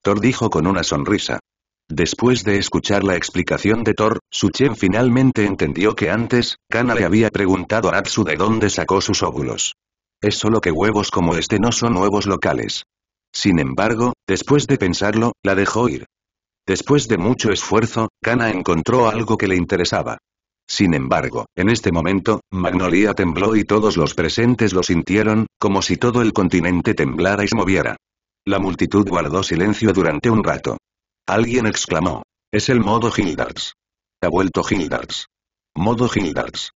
Thor dijo con una sonrisa. Después de escuchar la explicación de Thor, Suchen finalmente entendió que antes, Kana le había preguntado a Atsu de dónde sacó sus óvulos. Es solo que huevos como este no son huevos locales. Sin embargo, después de pensarlo, la dejó ir. Después de mucho esfuerzo, Kana encontró algo que le interesaba. Sin embargo, en este momento, Magnolia tembló y todos los presentes lo sintieron, como si todo el continente temblara y se moviera. La multitud guardó silencio durante un rato. Alguien exclamó. Es el modo Hildarts. Ha vuelto Hildarts. Modo Hildarts.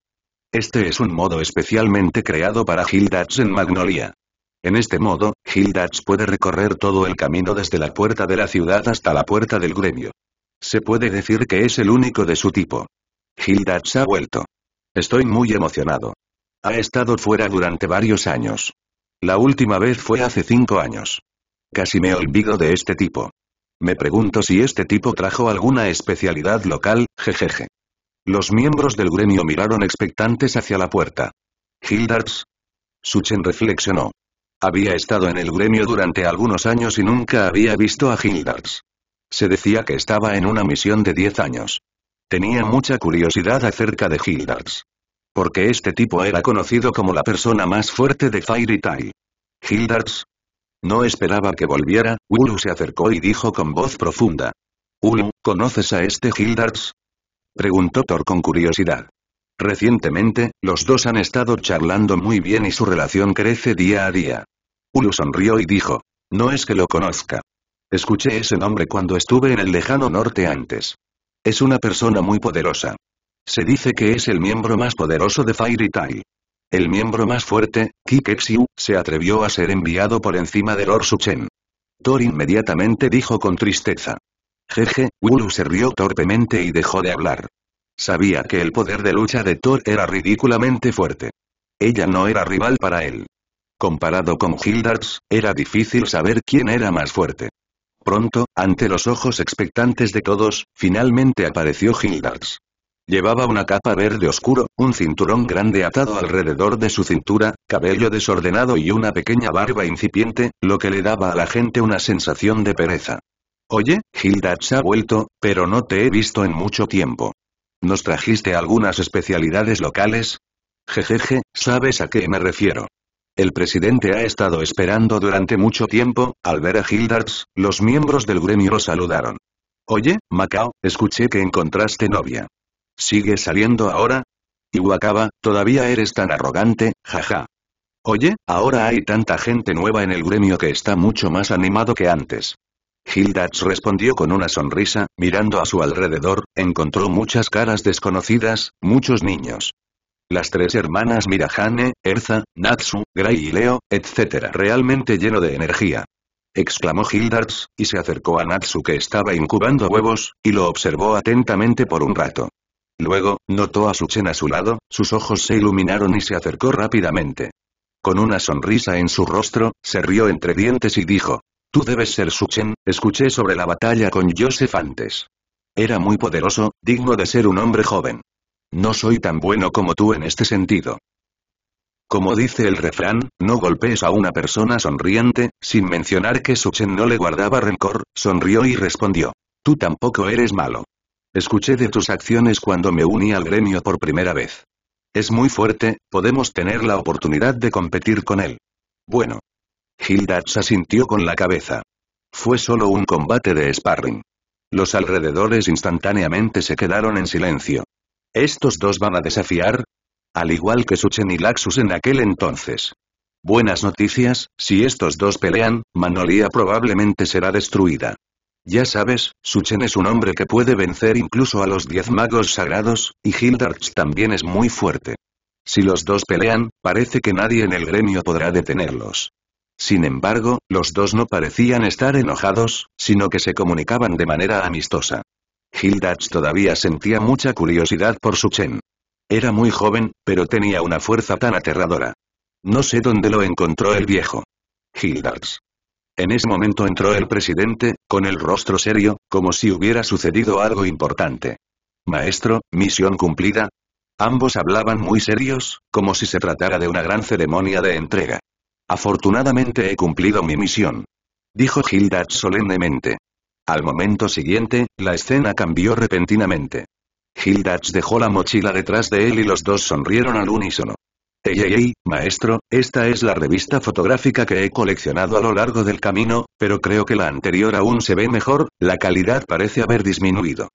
Este es un modo especialmente creado para Hildarts en Magnolia. En este modo, gildarts puede recorrer todo el camino desde la puerta de la ciudad hasta la puerta del gremio. Se puede decir que es el único de su tipo. Gildax ha vuelto. Estoy muy emocionado. Ha estado fuera durante varios años. La última vez fue hace cinco años. Casi me olvido de este tipo. Me pregunto si este tipo trajo alguna especialidad local, jejeje. Los miembros del gremio miraron expectantes hacia la puerta. Hildarts. Suchen reflexionó. Había estado en el gremio durante algunos años y nunca había visto a Hildarts. Se decía que estaba en una misión de 10 años. Tenía mucha curiosidad acerca de Hildarts, Porque este tipo era conocido como la persona más fuerte de Fairy Tail. Hildarts. No esperaba que volviera, Ulu se acercó y dijo con voz profunda. Ulu, ¿conoces a este Hildarts?". Preguntó Thor con curiosidad. Recientemente, los dos han estado charlando muy bien y su relación crece día a día. Ulu sonrió y dijo. No es que lo conozca. Escuché ese nombre cuando estuve en el lejano norte antes. Es una persona muy poderosa. Se dice que es el miembro más poderoso de Fairy Tail. El miembro más fuerte, Kikexiu, se atrevió a ser enviado por encima de Lord Thor inmediatamente dijo con tristeza. Jeje, Ulu se rió torpemente y dejó de hablar. Sabía que el poder de lucha de Thor era ridículamente fuerte. Ella no era rival para él. Comparado con Hildarts, era difícil saber quién era más fuerte. Pronto, ante los ojos expectantes de todos, finalmente apareció Hildarts. Llevaba una capa verde oscuro, un cinturón grande atado alrededor de su cintura, cabello desordenado y una pequeña barba incipiente, lo que le daba a la gente una sensación de pereza. Oye, Hildarts ha vuelto, pero no te he visto en mucho tiempo. ¿Nos trajiste algunas especialidades locales? Jejeje, ¿sabes a qué me refiero? El presidente ha estado esperando durante mucho tiempo, al ver a Hildarts, los miembros del gremio lo saludaron. Oye, Macao, escuché que encontraste novia. ¿Sigue saliendo ahora? Iwakaba, todavía eres tan arrogante, jaja. Oye, ahora hay tanta gente nueva en el gremio que está mucho más animado que antes. Hildarts respondió con una sonrisa, mirando a su alrededor, encontró muchas caras desconocidas, muchos niños. Las tres hermanas Mirahane, Erza, Natsu, Gray y Leo, etc. realmente lleno de energía. Exclamó Gildarts, y se acercó a Natsu que estaba incubando huevos, y lo observó atentamente por un rato. Luego, notó a Suchen a su lado, sus ojos se iluminaron y se acercó rápidamente. Con una sonrisa en su rostro, se rió entre dientes y dijo, Tú debes ser Suchen, escuché sobre la batalla con Joseph antes. Era muy poderoso, digno de ser un hombre joven. No soy tan bueno como tú en este sentido. Como dice el refrán, no golpees a una persona sonriente, sin mencionar que Suchen no le guardaba rencor, sonrió y respondió. Tú tampoco eres malo. Escuché de tus acciones cuando me uní al gremio por primera vez. Es muy fuerte, podemos tener la oportunidad de competir con él. Bueno, se asintió con la cabeza. Fue solo un combate de sparring. Los alrededores instantáneamente se quedaron en silencio. ¿Estos dos van a desafiar? Al igual que Suchen y Laxus en aquel entonces. Buenas noticias, si estos dos pelean, Manolía probablemente será destruida. Ya sabes, Suchen es un hombre que puede vencer incluso a los diez magos sagrados, y Hildarts también es muy fuerte. Si los dos pelean, parece que nadie en el gremio podrá detenerlos. Sin embargo, los dos no parecían estar enojados, sino que se comunicaban de manera amistosa. Hildars todavía sentía mucha curiosidad por su Chen. Era muy joven, pero tenía una fuerza tan aterradora. No sé dónde lo encontró el viejo. Hildars. En ese momento entró el presidente, con el rostro serio, como si hubiera sucedido algo importante. Maestro, misión cumplida. Ambos hablaban muy serios, como si se tratara de una gran ceremonia de entrega. Afortunadamente he cumplido mi misión. Dijo Gildad solemnemente. Al momento siguiente, la escena cambió repentinamente. Hildach dejó la mochila detrás de él y los dos sonrieron al unísono. Ey, ey, ey, maestro, esta es la revista fotográfica que he coleccionado a lo largo del camino, pero creo que la anterior aún se ve mejor, la calidad parece haber disminuido.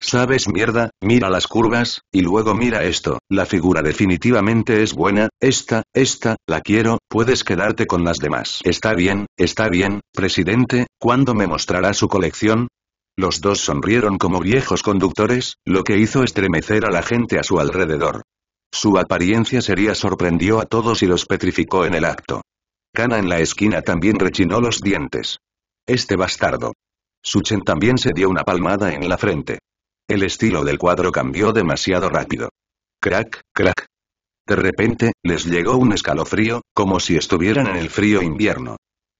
Sabes mierda, mira las curvas, y luego mira esto, la figura definitivamente es buena, esta, esta, la quiero, puedes quedarte con las demás. Está bien, está bien, presidente, ¿cuándo me mostrará su colección? Los dos sonrieron como viejos conductores, lo que hizo estremecer a la gente a su alrededor. Su apariencia sería sorprendió a todos y los petrificó en el acto. Cana en la esquina también rechinó los dientes. Este bastardo. Suchen también se dio una palmada en la frente. El estilo del cuadro cambió demasiado rápido. Crack, crack. De repente, les llegó un escalofrío, como si estuvieran en el frío invierno.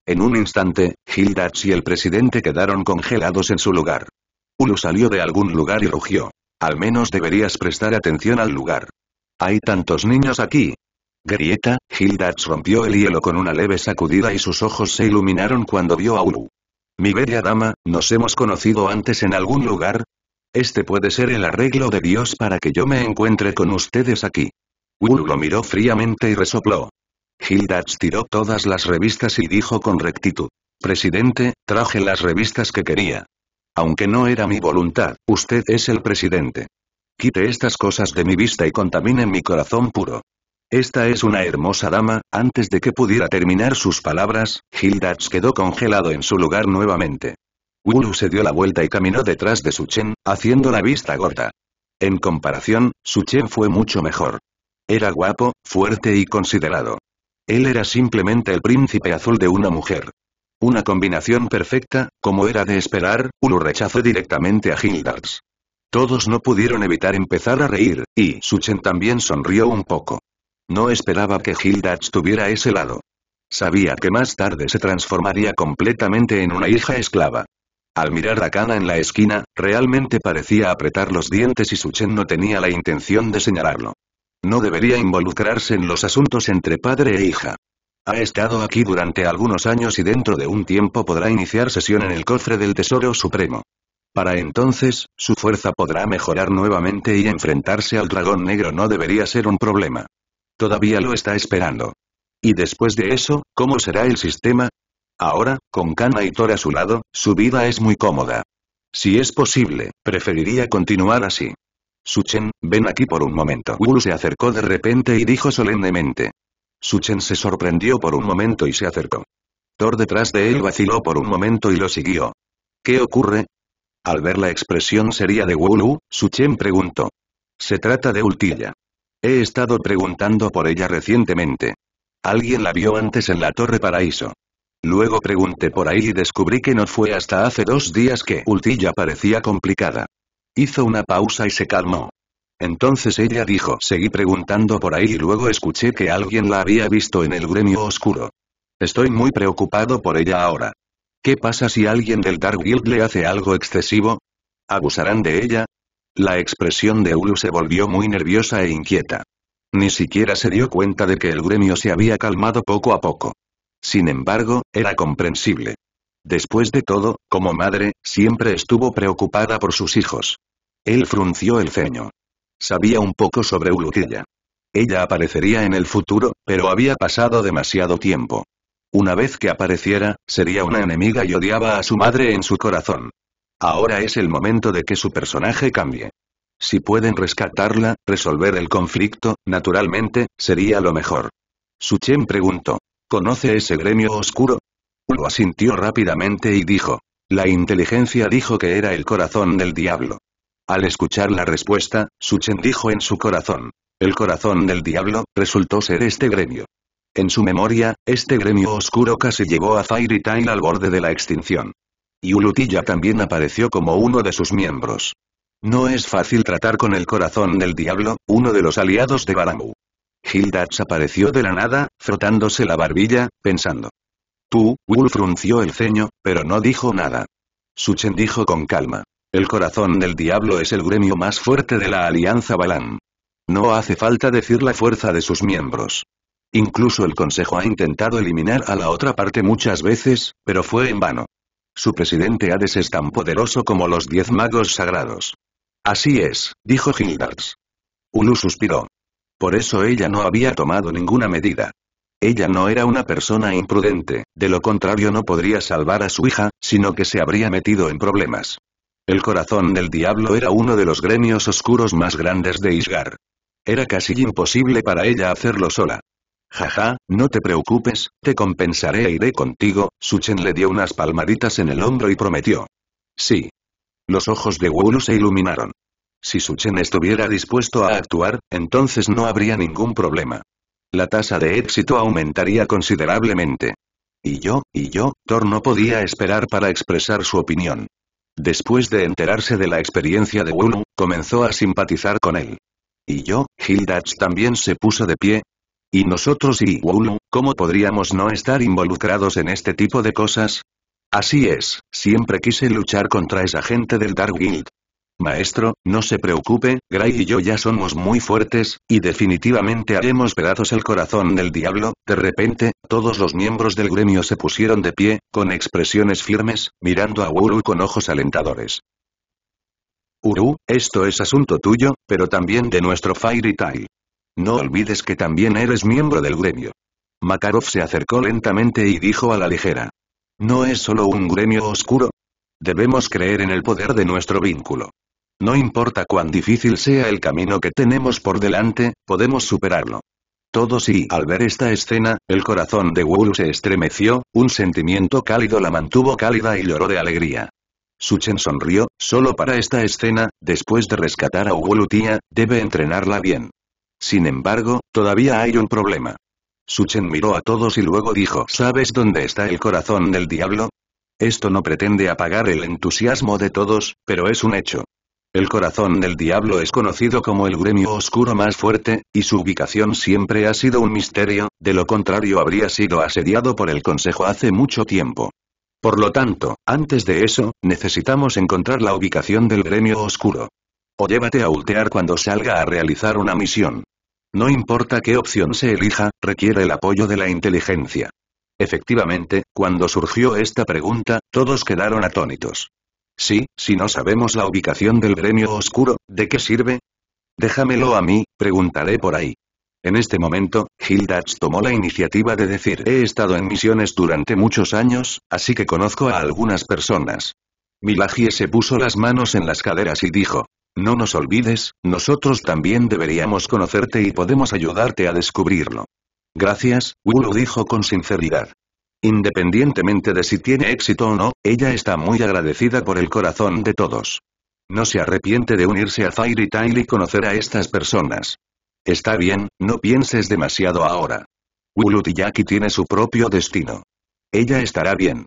En un instante, Hildach y el presidente quedaron congelados en su lugar. Ulu salió de algún lugar y rugió. Al menos deberías prestar atención al lugar. Hay tantos niños aquí, Grieta, Hildach rompió el hielo con una leve sacudida y sus ojos se iluminaron cuando vio a Ulu. Mi bella dama, nos hemos conocido antes en algún lugar, este puede ser el arreglo de Dios para que yo me encuentre con ustedes aquí. Wu lo miró fríamente y resopló. Gildatz tiró todas las revistas y dijo con rectitud. Presidente, traje las revistas que quería. Aunque no era mi voluntad, usted es el presidente. Quite estas cosas de mi vista y contamine mi corazón puro. Esta es una hermosa dama, antes de que pudiera terminar sus palabras, Gildatz quedó congelado en su lugar nuevamente. Wulu se dio la vuelta y caminó detrás de Suchen, haciendo la vista gorda. En comparación, Suchen fue mucho mejor. Era guapo, fuerte y considerado. Él era simplemente el príncipe azul de una mujer. Una combinación perfecta, como era de esperar, Ulu rechazó directamente a Hildarts. Todos no pudieron evitar empezar a reír, y Suchen también sonrió un poco. No esperaba que Hildarts tuviera ese lado. Sabía que más tarde se transformaría completamente en una hija esclava. Al mirar a Kana en la esquina, realmente parecía apretar los dientes y Suchen no tenía la intención de señalarlo. No debería involucrarse en los asuntos entre padre e hija. Ha estado aquí durante algunos años y dentro de un tiempo podrá iniciar sesión en el cofre del Tesoro Supremo. Para entonces, su fuerza podrá mejorar nuevamente y enfrentarse al dragón negro no debería ser un problema. Todavía lo está esperando. Y después de eso, ¿cómo será el sistema? Ahora, con y Thor a su lado, su vida es muy cómoda. Si es posible, preferiría continuar así. Suchen, ven aquí por un momento. Wu se acercó de repente y dijo solemnemente. Suchen se sorprendió por un momento y se acercó. Thor detrás de él vaciló por un momento y lo siguió. ¿Qué ocurre? Al ver la expresión seria de Wulu, Suchen preguntó. Se trata de Ultilla. He estado preguntando por ella recientemente. Alguien la vio antes en la Torre Paraíso. Luego pregunté por ahí y descubrí que no fue hasta hace dos días que Ultilla parecía complicada. Hizo una pausa y se calmó. Entonces ella dijo, seguí preguntando por ahí y luego escuché que alguien la había visto en el gremio oscuro. Estoy muy preocupado por ella ahora. ¿Qué pasa si alguien del Dark Guild le hace algo excesivo? ¿Abusarán de ella? La expresión de Ulu se volvió muy nerviosa e inquieta. Ni siquiera se dio cuenta de que el gremio se había calmado poco a poco. Sin embargo, era comprensible. Después de todo, como madre, siempre estuvo preocupada por sus hijos. Él frunció el ceño. Sabía un poco sobre Uluquilla. Ella aparecería en el futuro, pero había pasado demasiado tiempo. Una vez que apareciera, sería una enemiga y odiaba a su madre en su corazón. Ahora es el momento de que su personaje cambie. Si pueden rescatarla, resolver el conflicto, naturalmente, sería lo mejor. Suchen preguntó. ¿Conoce ese gremio oscuro? Lo asintió rápidamente y dijo. La inteligencia dijo que era el corazón del diablo. Al escuchar la respuesta, Suchen dijo en su corazón. El corazón del diablo, resultó ser este gremio. En su memoria, este gremio oscuro casi llevó a Fairy Tail al borde de la extinción. Y Ulutilla también apareció como uno de sus miembros. No es fácil tratar con el corazón del diablo, uno de los aliados de Baramu. Hildars apareció de la nada, frotándose la barbilla, pensando. Tú, Wul frunció el ceño, pero no dijo nada. Suchen dijo con calma. El corazón del diablo es el gremio más fuerte de la Alianza Balan. No hace falta decir la fuerza de sus miembros. Incluso el Consejo ha intentado eliminar a la otra parte muchas veces, pero fue en vano. Su presidente Hades es tan poderoso como los diez magos sagrados. Así es, dijo Hildars. Ulu suspiró. Por eso ella no había tomado ninguna medida. Ella no era una persona imprudente, de lo contrario no podría salvar a su hija, sino que se habría metido en problemas. El corazón del diablo era uno de los gremios oscuros más grandes de Isgar. Era casi imposible para ella hacerlo sola. Jaja, no te preocupes, te compensaré e iré contigo, Suchen le dio unas palmaditas en el hombro y prometió. Sí. Los ojos de Wulu se iluminaron. Si Suchen estuviera dispuesto a actuar, entonces no habría ningún problema. La tasa de éxito aumentaría considerablemente. Y yo, y yo, Thor no podía esperar para expresar su opinión. Después de enterarse de la experiencia de Wulu, comenzó a simpatizar con él. Y yo, Hildach también se puso de pie. Y nosotros y Wulu, ¿cómo podríamos no estar involucrados en este tipo de cosas? Así es, siempre quise luchar contra esa gente del Dark Guild. Maestro, no se preocupe, Gray y yo ya somos muy fuertes, y definitivamente haremos pedazos el corazón del diablo. De repente, todos los miembros del gremio se pusieron de pie, con expresiones firmes, mirando a Uru con ojos alentadores. Uru, esto es asunto tuyo, pero también de nuestro Fairy Tail. No olvides que también eres miembro del gremio. Makarov se acercó lentamente y dijo a la ligera. No es solo un gremio oscuro. Debemos creer en el poder de nuestro vínculo. No importa cuán difícil sea el camino que tenemos por delante, podemos superarlo. Todos y al ver esta escena, el corazón de Wu se estremeció, un sentimiento cálido la mantuvo cálida y lloró de alegría. Suchen sonrió, solo para esta escena, después de rescatar a Wu Tia, debe entrenarla bien. Sin embargo, todavía hay un problema. Suchen miró a todos y luego dijo ¿Sabes dónde está el corazón del diablo? Esto no pretende apagar el entusiasmo de todos, pero es un hecho. El corazón del diablo es conocido como el gremio oscuro más fuerte, y su ubicación siempre ha sido un misterio, de lo contrario habría sido asediado por el Consejo hace mucho tiempo. Por lo tanto, antes de eso, necesitamos encontrar la ubicación del gremio oscuro. O llévate a ultear cuando salga a realizar una misión. No importa qué opción se elija, requiere el apoyo de la inteligencia. Efectivamente, cuando surgió esta pregunta, todos quedaron atónitos. Sí, si no sabemos la ubicación del gremio oscuro, ¿de qué sirve? Déjamelo a mí, preguntaré por ahí. En este momento, Hildach tomó la iniciativa de decir he estado en misiones durante muchos años, así que conozco a algunas personas. Milagie se puso las manos en las caderas y dijo, no nos olvides, nosotros también deberíamos conocerte y podemos ayudarte a descubrirlo. Gracias, Wulu dijo con sinceridad. Independientemente de si tiene éxito o no, ella está muy agradecida por el corazón de todos. No se arrepiente de unirse a Fairy Tail y conocer a estas personas. Está bien, no pienses demasiado ahora. Yaki tiene su propio destino. Ella estará bien.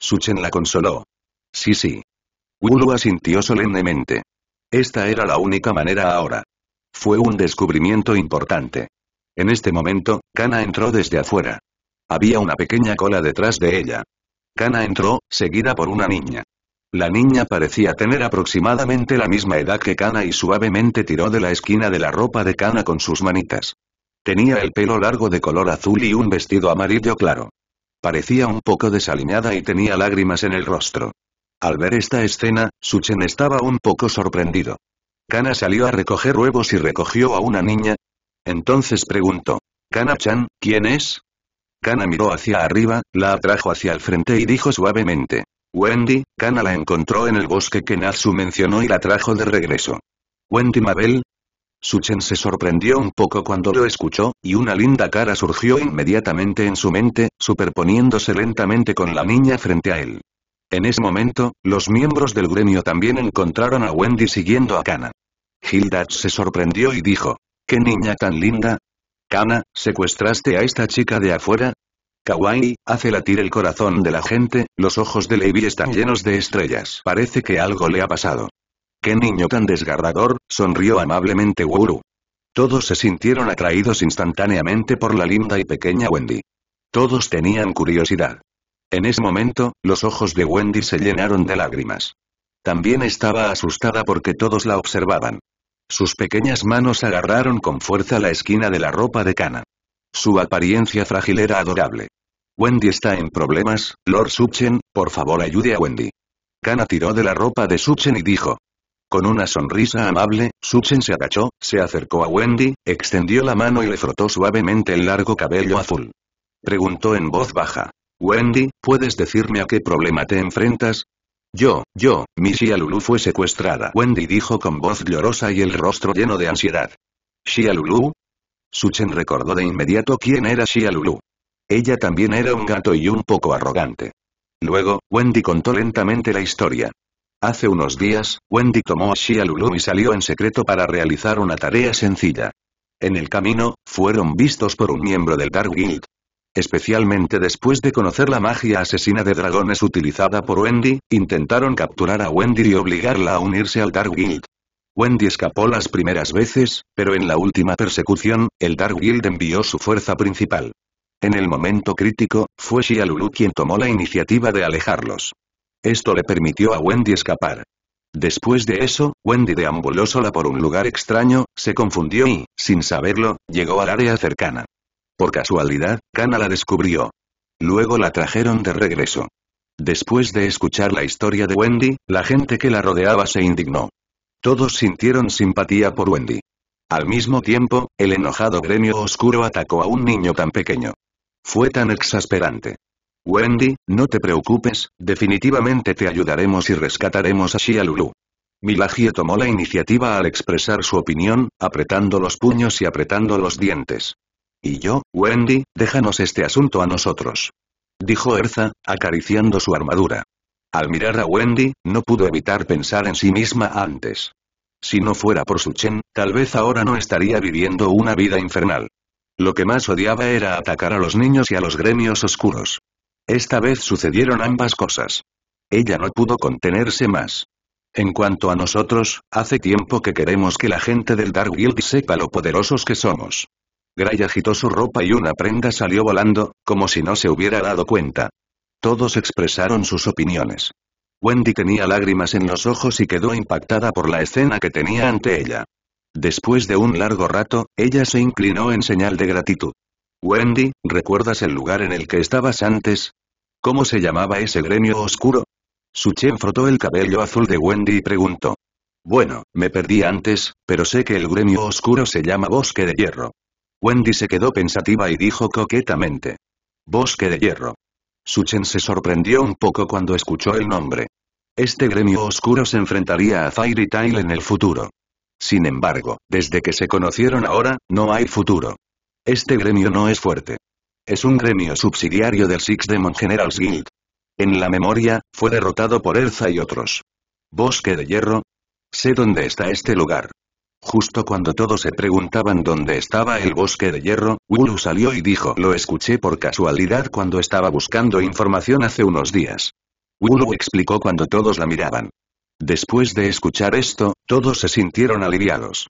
Suchen la consoló. Sí, sí. Wulu asintió solemnemente. Esta era la única manera ahora. Fue un descubrimiento importante. En este momento, Kana entró desde afuera. Había una pequeña cola detrás de ella. Kana entró, seguida por una niña. La niña parecía tener aproximadamente la misma edad que Kana y suavemente tiró de la esquina de la ropa de Kana con sus manitas. Tenía el pelo largo de color azul y un vestido amarillo claro. Parecía un poco desalineada y tenía lágrimas en el rostro. Al ver esta escena, Suchen estaba un poco sorprendido. Kana salió a recoger huevos y recogió a una niña. Entonces preguntó, Kana-chan, ¿quién es? Kana miró hacia arriba, la atrajo hacia el frente y dijo suavemente. Wendy, Kana la encontró en el bosque que Natsu mencionó y la trajo de regreso. Wendy Mabel. Suchen se sorprendió un poco cuando lo escuchó, y una linda cara surgió inmediatamente en su mente, superponiéndose lentamente con la niña frente a él. En ese momento, los miembros del gremio también encontraron a Wendy siguiendo a Kana. Hilda se sorprendió y dijo, ¡Qué niña tan linda! Kana, ¿secuestraste a esta chica de afuera? Kawaii, hace latir el corazón de la gente, los ojos de Levi están llenos de estrellas. Parece que algo le ha pasado. ¡Qué niño tan desgarrador! sonrió amablemente Wuru. Todos se sintieron atraídos instantáneamente por la linda y pequeña Wendy. Todos tenían curiosidad. En ese momento, los ojos de Wendy se llenaron de lágrimas. También estaba asustada porque todos la observaban. Sus pequeñas manos agarraron con fuerza la esquina de la ropa de Kana. Su apariencia frágil era adorable. Wendy está en problemas, Lord Suchen, por favor ayude a Wendy. Kana tiró de la ropa de Suchen y dijo. Con una sonrisa amable, Suchen se agachó, se acercó a Wendy, extendió la mano y le frotó suavemente el largo cabello azul. Preguntó en voz baja. Wendy, ¿puedes decirme a qué problema te enfrentas? Yo, yo, Xia Lulu fue secuestrada. Wendy dijo con voz llorosa y el rostro lleno de ansiedad. ¿Shia Lulu? Suchen recordó de inmediato quién era Shia Lulu. Ella también era un gato y un poco arrogante. Luego, Wendy contó lentamente la historia. Hace unos días, Wendy tomó a Shia Lulu y salió en secreto para realizar una tarea sencilla. En el camino, fueron vistos por un miembro del Dark Guild. Especialmente después de conocer la magia asesina de dragones utilizada por Wendy, intentaron capturar a Wendy y obligarla a unirse al Dark Guild. Wendy escapó las primeras veces, pero en la última persecución, el Dark Guild envió su fuerza principal. En el momento crítico, fue Shialulu quien tomó la iniciativa de alejarlos. Esto le permitió a Wendy escapar. Después de eso, Wendy deambuló sola por un lugar extraño, se confundió y, sin saberlo, llegó al área cercana. Por casualidad, Kana la descubrió. Luego la trajeron de regreso. Después de escuchar la historia de Wendy, la gente que la rodeaba se indignó. Todos sintieron simpatía por Wendy. Al mismo tiempo, el enojado gremio oscuro atacó a un niño tan pequeño. Fue tan exasperante. Wendy, no te preocupes, definitivamente te ayudaremos y rescataremos a Shia Lulu. tomó la iniciativa al expresar su opinión, apretando los puños y apretando los dientes. Y yo, Wendy, déjanos este asunto a nosotros. Dijo Erza, acariciando su armadura. Al mirar a Wendy, no pudo evitar pensar en sí misma antes. Si no fuera por su Chen, tal vez ahora no estaría viviendo una vida infernal. Lo que más odiaba era atacar a los niños y a los gremios oscuros. Esta vez sucedieron ambas cosas. Ella no pudo contenerse más. En cuanto a nosotros, hace tiempo que queremos que la gente del Dark Guild sepa lo poderosos que somos. Gray agitó su ropa y una prenda salió volando, como si no se hubiera dado cuenta. Todos expresaron sus opiniones. Wendy tenía lágrimas en los ojos y quedó impactada por la escena que tenía ante ella. Después de un largo rato, ella se inclinó en señal de gratitud. Wendy, ¿recuerdas el lugar en el que estabas antes? ¿Cómo se llamaba ese gremio oscuro? Suchen frotó el cabello azul de Wendy y preguntó. Bueno, me perdí antes, pero sé que el gremio oscuro se llama Bosque de Hierro. Wendy se quedó pensativa y dijo coquetamente. Bosque de hierro. Suchen se sorprendió un poco cuando escuchó el nombre. Este gremio oscuro se enfrentaría a Fairy Tail en el futuro. Sin embargo, desde que se conocieron ahora, no hay futuro. Este gremio no es fuerte. Es un gremio subsidiario del Six Demon Generals Guild. En la memoria, fue derrotado por Erza y otros. Bosque de Hierro. Sé dónde está este lugar. Justo cuando todos se preguntaban dónde estaba el bosque de hierro, Wulu salió y dijo lo escuché por casualidad cuando estaba buscando información hace unos días. Wulu explicó cuando todos la miraban. Después de escuchar esto, todos se sintieron aliviados.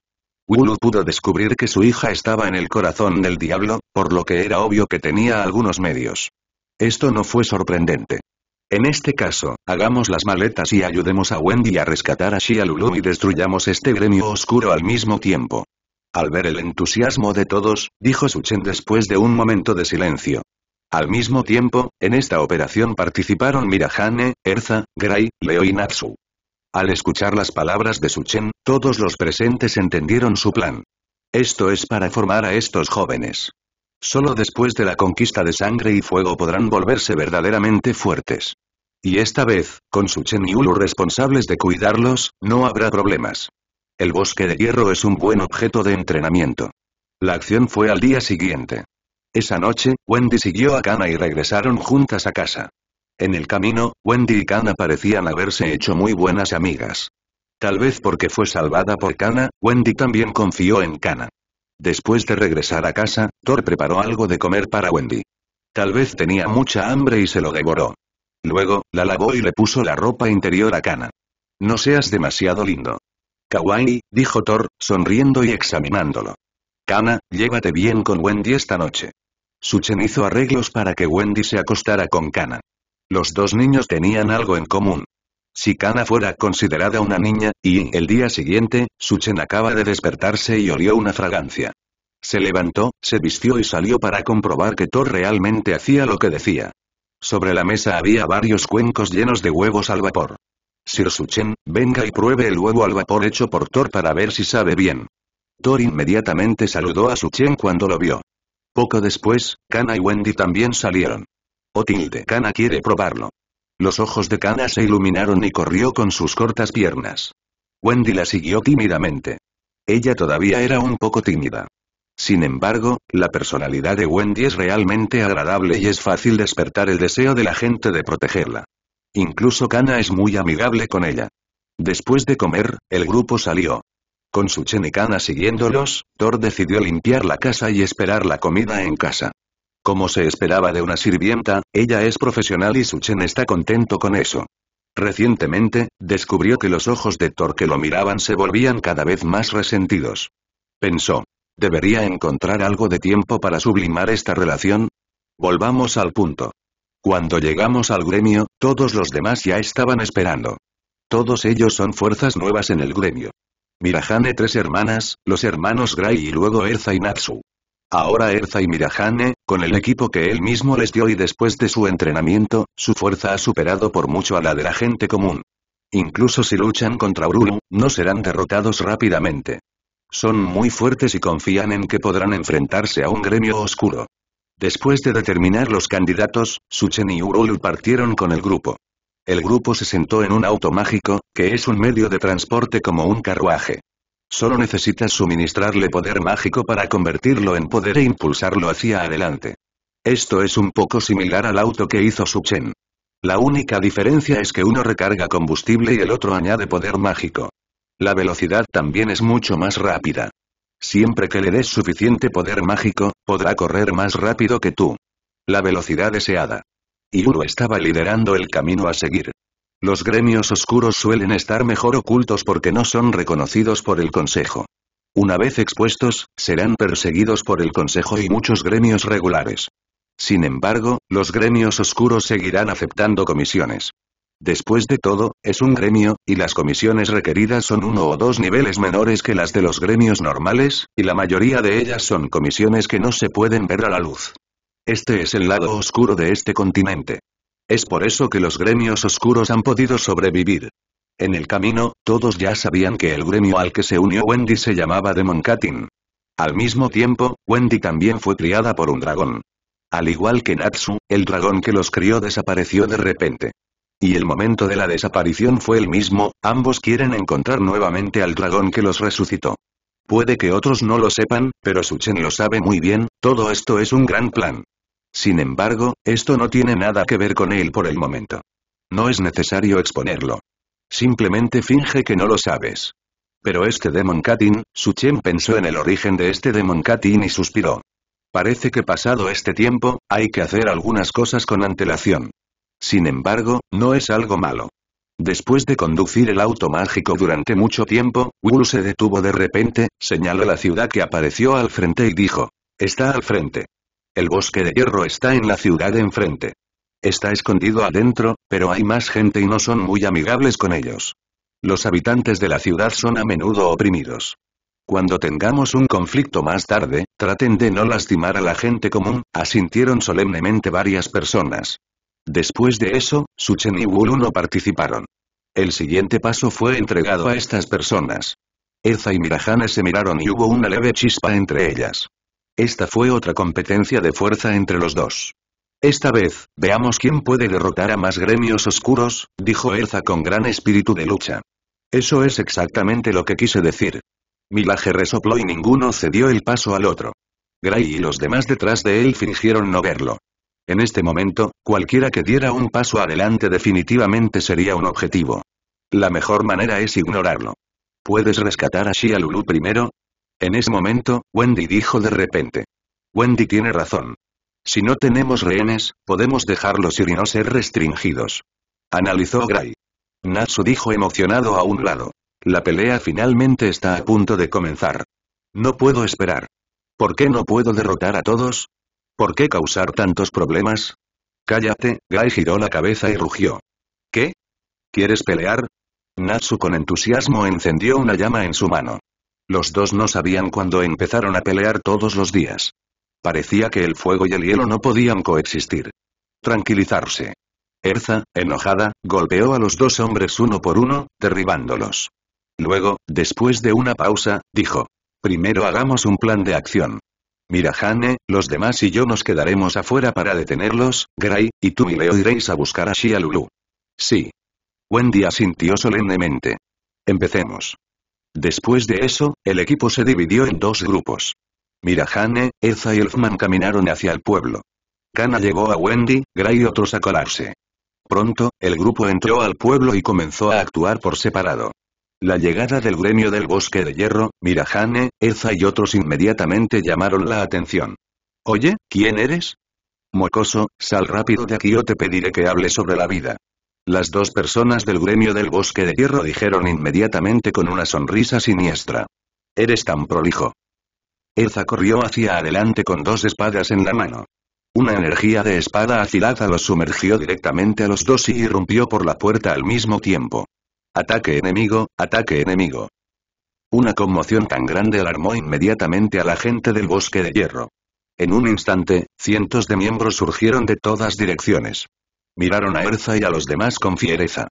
Wulu pudo descubrir que su hija estaba en el corazón del diablo, por lo que era obvio que tenía algunos medios. Esto no fue sorprendente. En este caso, hagamos las maletas y ayudemos a Wendy a rescatar a Shia Lulu y destruyamos este gremio oscuro al mismo tiempo. Al ver el entusiasmo de todos, dijo Suchen después de un momento de silencio. Al mismo tiempo, en esta operación participaron Mirahane, Erza, Gray, Leo y Natsu. Al escuchar las palabras de Suchen, todos los presentes entendieron su plan. Esto es para formar a estos jóvenes. Solo después de la conquista de sangre y fuego podrán volverse verdaderamente fuertes. Y esta vez, con su Chen y Ulu responsables de cuidarlos, no habrá problemas. El bosque de hierro es un buen objeto de entrenamiento. La acción fue al día siguiente. Esa noche, Wendy siguió a Kana y regresaron juntas a casa. En el camino, Wendy y Kana parecían haberse hecho muy buenas amigas. Tal vez porque fue salvada por Kana, Wendy también confió en Kana. Después de regresar a casa, Thor preparó algo de comer para Wendy. Tal vez tenía mucha hambre y se lo devoró. Luego, la lavó y le puso la ropa interior a Kana. No seas demasiado lindo. Kawaii, dijo Thor, sonriendo y examinándolo. Kana, llévate bien con Wendy esta noche. Suchen hizo arreglos para que Wendy se acostara con Kana. Los dos niños tenían algo en común. Si Kana fuera considerada una niña, y, el día siguiente, Suchen acaba de despertarse y olió una fragancia. Se levantó, se vistió y salió para comprobar que Thor realmente hacía lo que decía. Sobre la mesa había varios cuencos llenos de huevos al vapor. Sir Suchen, venga y pruebe el huevo al vapor hecho por Thor para ver si sabe bien. Thor inmediatamente saludó a Suchen cuando lo vio. Poco después, Kana y Wendy también salieron. Oh, tilde Kana quiere probarlo. Los ojos de Kana se iluminaron y corrió con sus cortas piernas. Wendy la siguió tímidamente. Ella todavía era un poco tímida. Sin embargo, la personalidad de Wendy es realmente agradable y es fácil despertar el deseo de la gente de protegerla. Incluso Kana es muy amigable con ella. Después de comer, el grupo salió. Con su Chen y Kana siguiéndolos, Thor decidió limpiar la casa y esperar la comida en casa. Como se esperaba de una sirvienta, ella es profesional y Suchen está contento con eso. Recientemente, descubrió que los ojos de Thor que lo miraban se volvían cada vez más resentidos. Pensó. Debería encontrar algo de tiempo para sublimar esta relación. Volvamos al punto. Cuando llegamos al gremio, todos los demás ya estaban esperando. Todos ellos son fuerzas nuevas en el gremio. Mirahane tres hermanas, los hermanos Gray y luego Erza y Natsu. Ahora Erza y Mirajane, con el equipo que él mismo les dio y después de su entrenamiento, su fuerza ha superado por mucho a la de la gente común. Incluso si luchan contra Urulu, no serán derrotados rápidamente. Son muy fuertes y confían en que podrán enfrentarse a un gremio oscuro. Después de determinar los candidatos, Suchen y Urulu partieron con el grupo. El grupo se sentó en un auto mágico, que es un medio de transporte como un carruaje. Solo necesitas suministrarle poder mágico para convertirlo en poder e impulsarlo hacia adelante. Esto es un poco similar al auto que hizo Suchen. La única diferencia es que uno recarga combustible y el otro añade poder mágico. La velocidad también es mucho más rápida. Siempre que le des suficiente poder mágico, podrá correr más rápido que tú. La velocidad deseada. Yuru estaba liderando el camino a seguir. Los gremios oscuros suelen estar mejor ocultos porque no son reconocidos por el Consejo. Una vez expuestos, serán perseguidos por el Consejo y muchos gremios regulares. Sin embargo, los gremios oscuros seguirán aceptando comisiones. Después de todo, es un gremio, y las comisiones requeridas son uno o dos niveles menores que las de los gremios normales, y la mayoría de ellas son comisiones que no se pueden ver a la luz. Este es el lado oscuro de este continente. Es por eso que los gremios oscuros han podido sobrevivir. En el camino, todos ya sabían que el gremio al que se unió Wendy se llamaba Demon Katin. Al mismo tiempo, Wendy también fue criada por un dragón. Al igual que Natsu, el dragón que los crió desapareció de repente. Y el momento de la desaparición fue el mismo, ambos quieren encontrar nuevamente al dragón que los resucitó. Puede que otros no lo sepan, pero Suchen lo sabe muy bien, todo esto es un gran plan. Sin embargo, esto no tiene nada que ver con él por el momento. No es necesario exponerlo. Simplemente finge que no lo sabes. Pero este Demon Su Chen, pensó en el origen de este Demon Katin y suspiró. Parece que pasado este tiempo, hay que hacer algunas cosas con antelación. Sin embargo, no es algo malo. Después de conducir el auto mágico durante mucho tiempo, Wu se detuvo de repente, señaló la ciudad que apareció al frente y dijo. Está al frente. El bosque de hierro está en la ciudad enfrente. Está escondido adentro, pero hay más gente y no son muy amigables con ellos. Los habitantes de la ciudad son a menudo oprimidos. Cuando tengamos un conflicto más tarde, traten de no lastimar a la gente común, asintieron solemnemente varias personas. Después de eso, Suchen y Wulu no participaron. El siguiente paso fue entregado a estas personas. Eza y Mirajane se miraron y hubo una leve chispa entre ellas. Esta fue otra competencia de fuerza entre los dos. Esta vez, veamos quién puede derrotar a más gremios oscuros, dijo Erza con gran espíritu de lucha. Eso es exactamente lo que quise decir. Milaje resopló y ninguno cedió el paso al otro. Gray y los demás detrás de él fingieron no verlo. En este momento, cualquiera que diera un paso adelante definitivamente sería un objetivo. La mejor manera es ignorarlo. ¿Puedes rescatar a Shia Lulu primero? En ese momento, Wendy dijo de repente. Wendy tiene razón. Si no tenemos rehenes, podemos dejarlos ir y no ser restringidos. Analizó Gray. Natsu dijo emocionado a un lado. La pelea finalmente está a punto de comenzar. No puedo esperar. ¿Por qué no puedo derrotar a todos? ¿Por qué causar tantos problemas? Cállate, Gray giró la cabeza y rugió. ¿Qué? ¿Quieres pelear? Natsu con entusiasmo encendió una llama en su mano. Los dos no sabían cuándo empezaron a pelear todos los días. Parecía que el fuego y el hielo no podían coexistir. Tranquilizarse. Erza, enojada, golpeó a los dos hombres uno por uno, derribándolos. Luego, después de una pausa, dijo. Primero hagamos un plan de acción. Mira Hane, los demás y yo nos quedaremos afuera para detenerlos, Gray, y tú y Leo iréis a buscar a Shia Sí. Wendy asintió solemnemente. Empecemos. Después de eso, el equipo se dividió en dos grupos. Mirahane, Eza y Elfman caminaron hacia el pueblo. Kana llegó a Wendy, Gray y otros a colarse. Pronto, el grupo entró al pueblo y comenzó a actuar por separado. La llegada del gremio del bosque de hierro, Mirahane, Eza y otros inmediatamente llamaron la atención. Oye, ¿quién eres? Mocoso, sal rápido de aquí o te pediré que hable sobre la vida. Las dos personas del gremio del bosque de hierro dijeron inmediatamente con una sonrisa siniestra. Eres tan prolijo. Elza corrió hacia adelante con dos espadas en la mano. Una energía de espada afilada los sumergió directamente a los dos y irrumpió por la puerta al mismo tiempo. Ataque enemigo, ataque enemigo. Una conmoción tan grande alarmó inmediatamente a la gente del bosque de hierro. En un instante, cientos de miembros surgieron de todas direcciones. Miraron a Erza y a los demás con fiereza.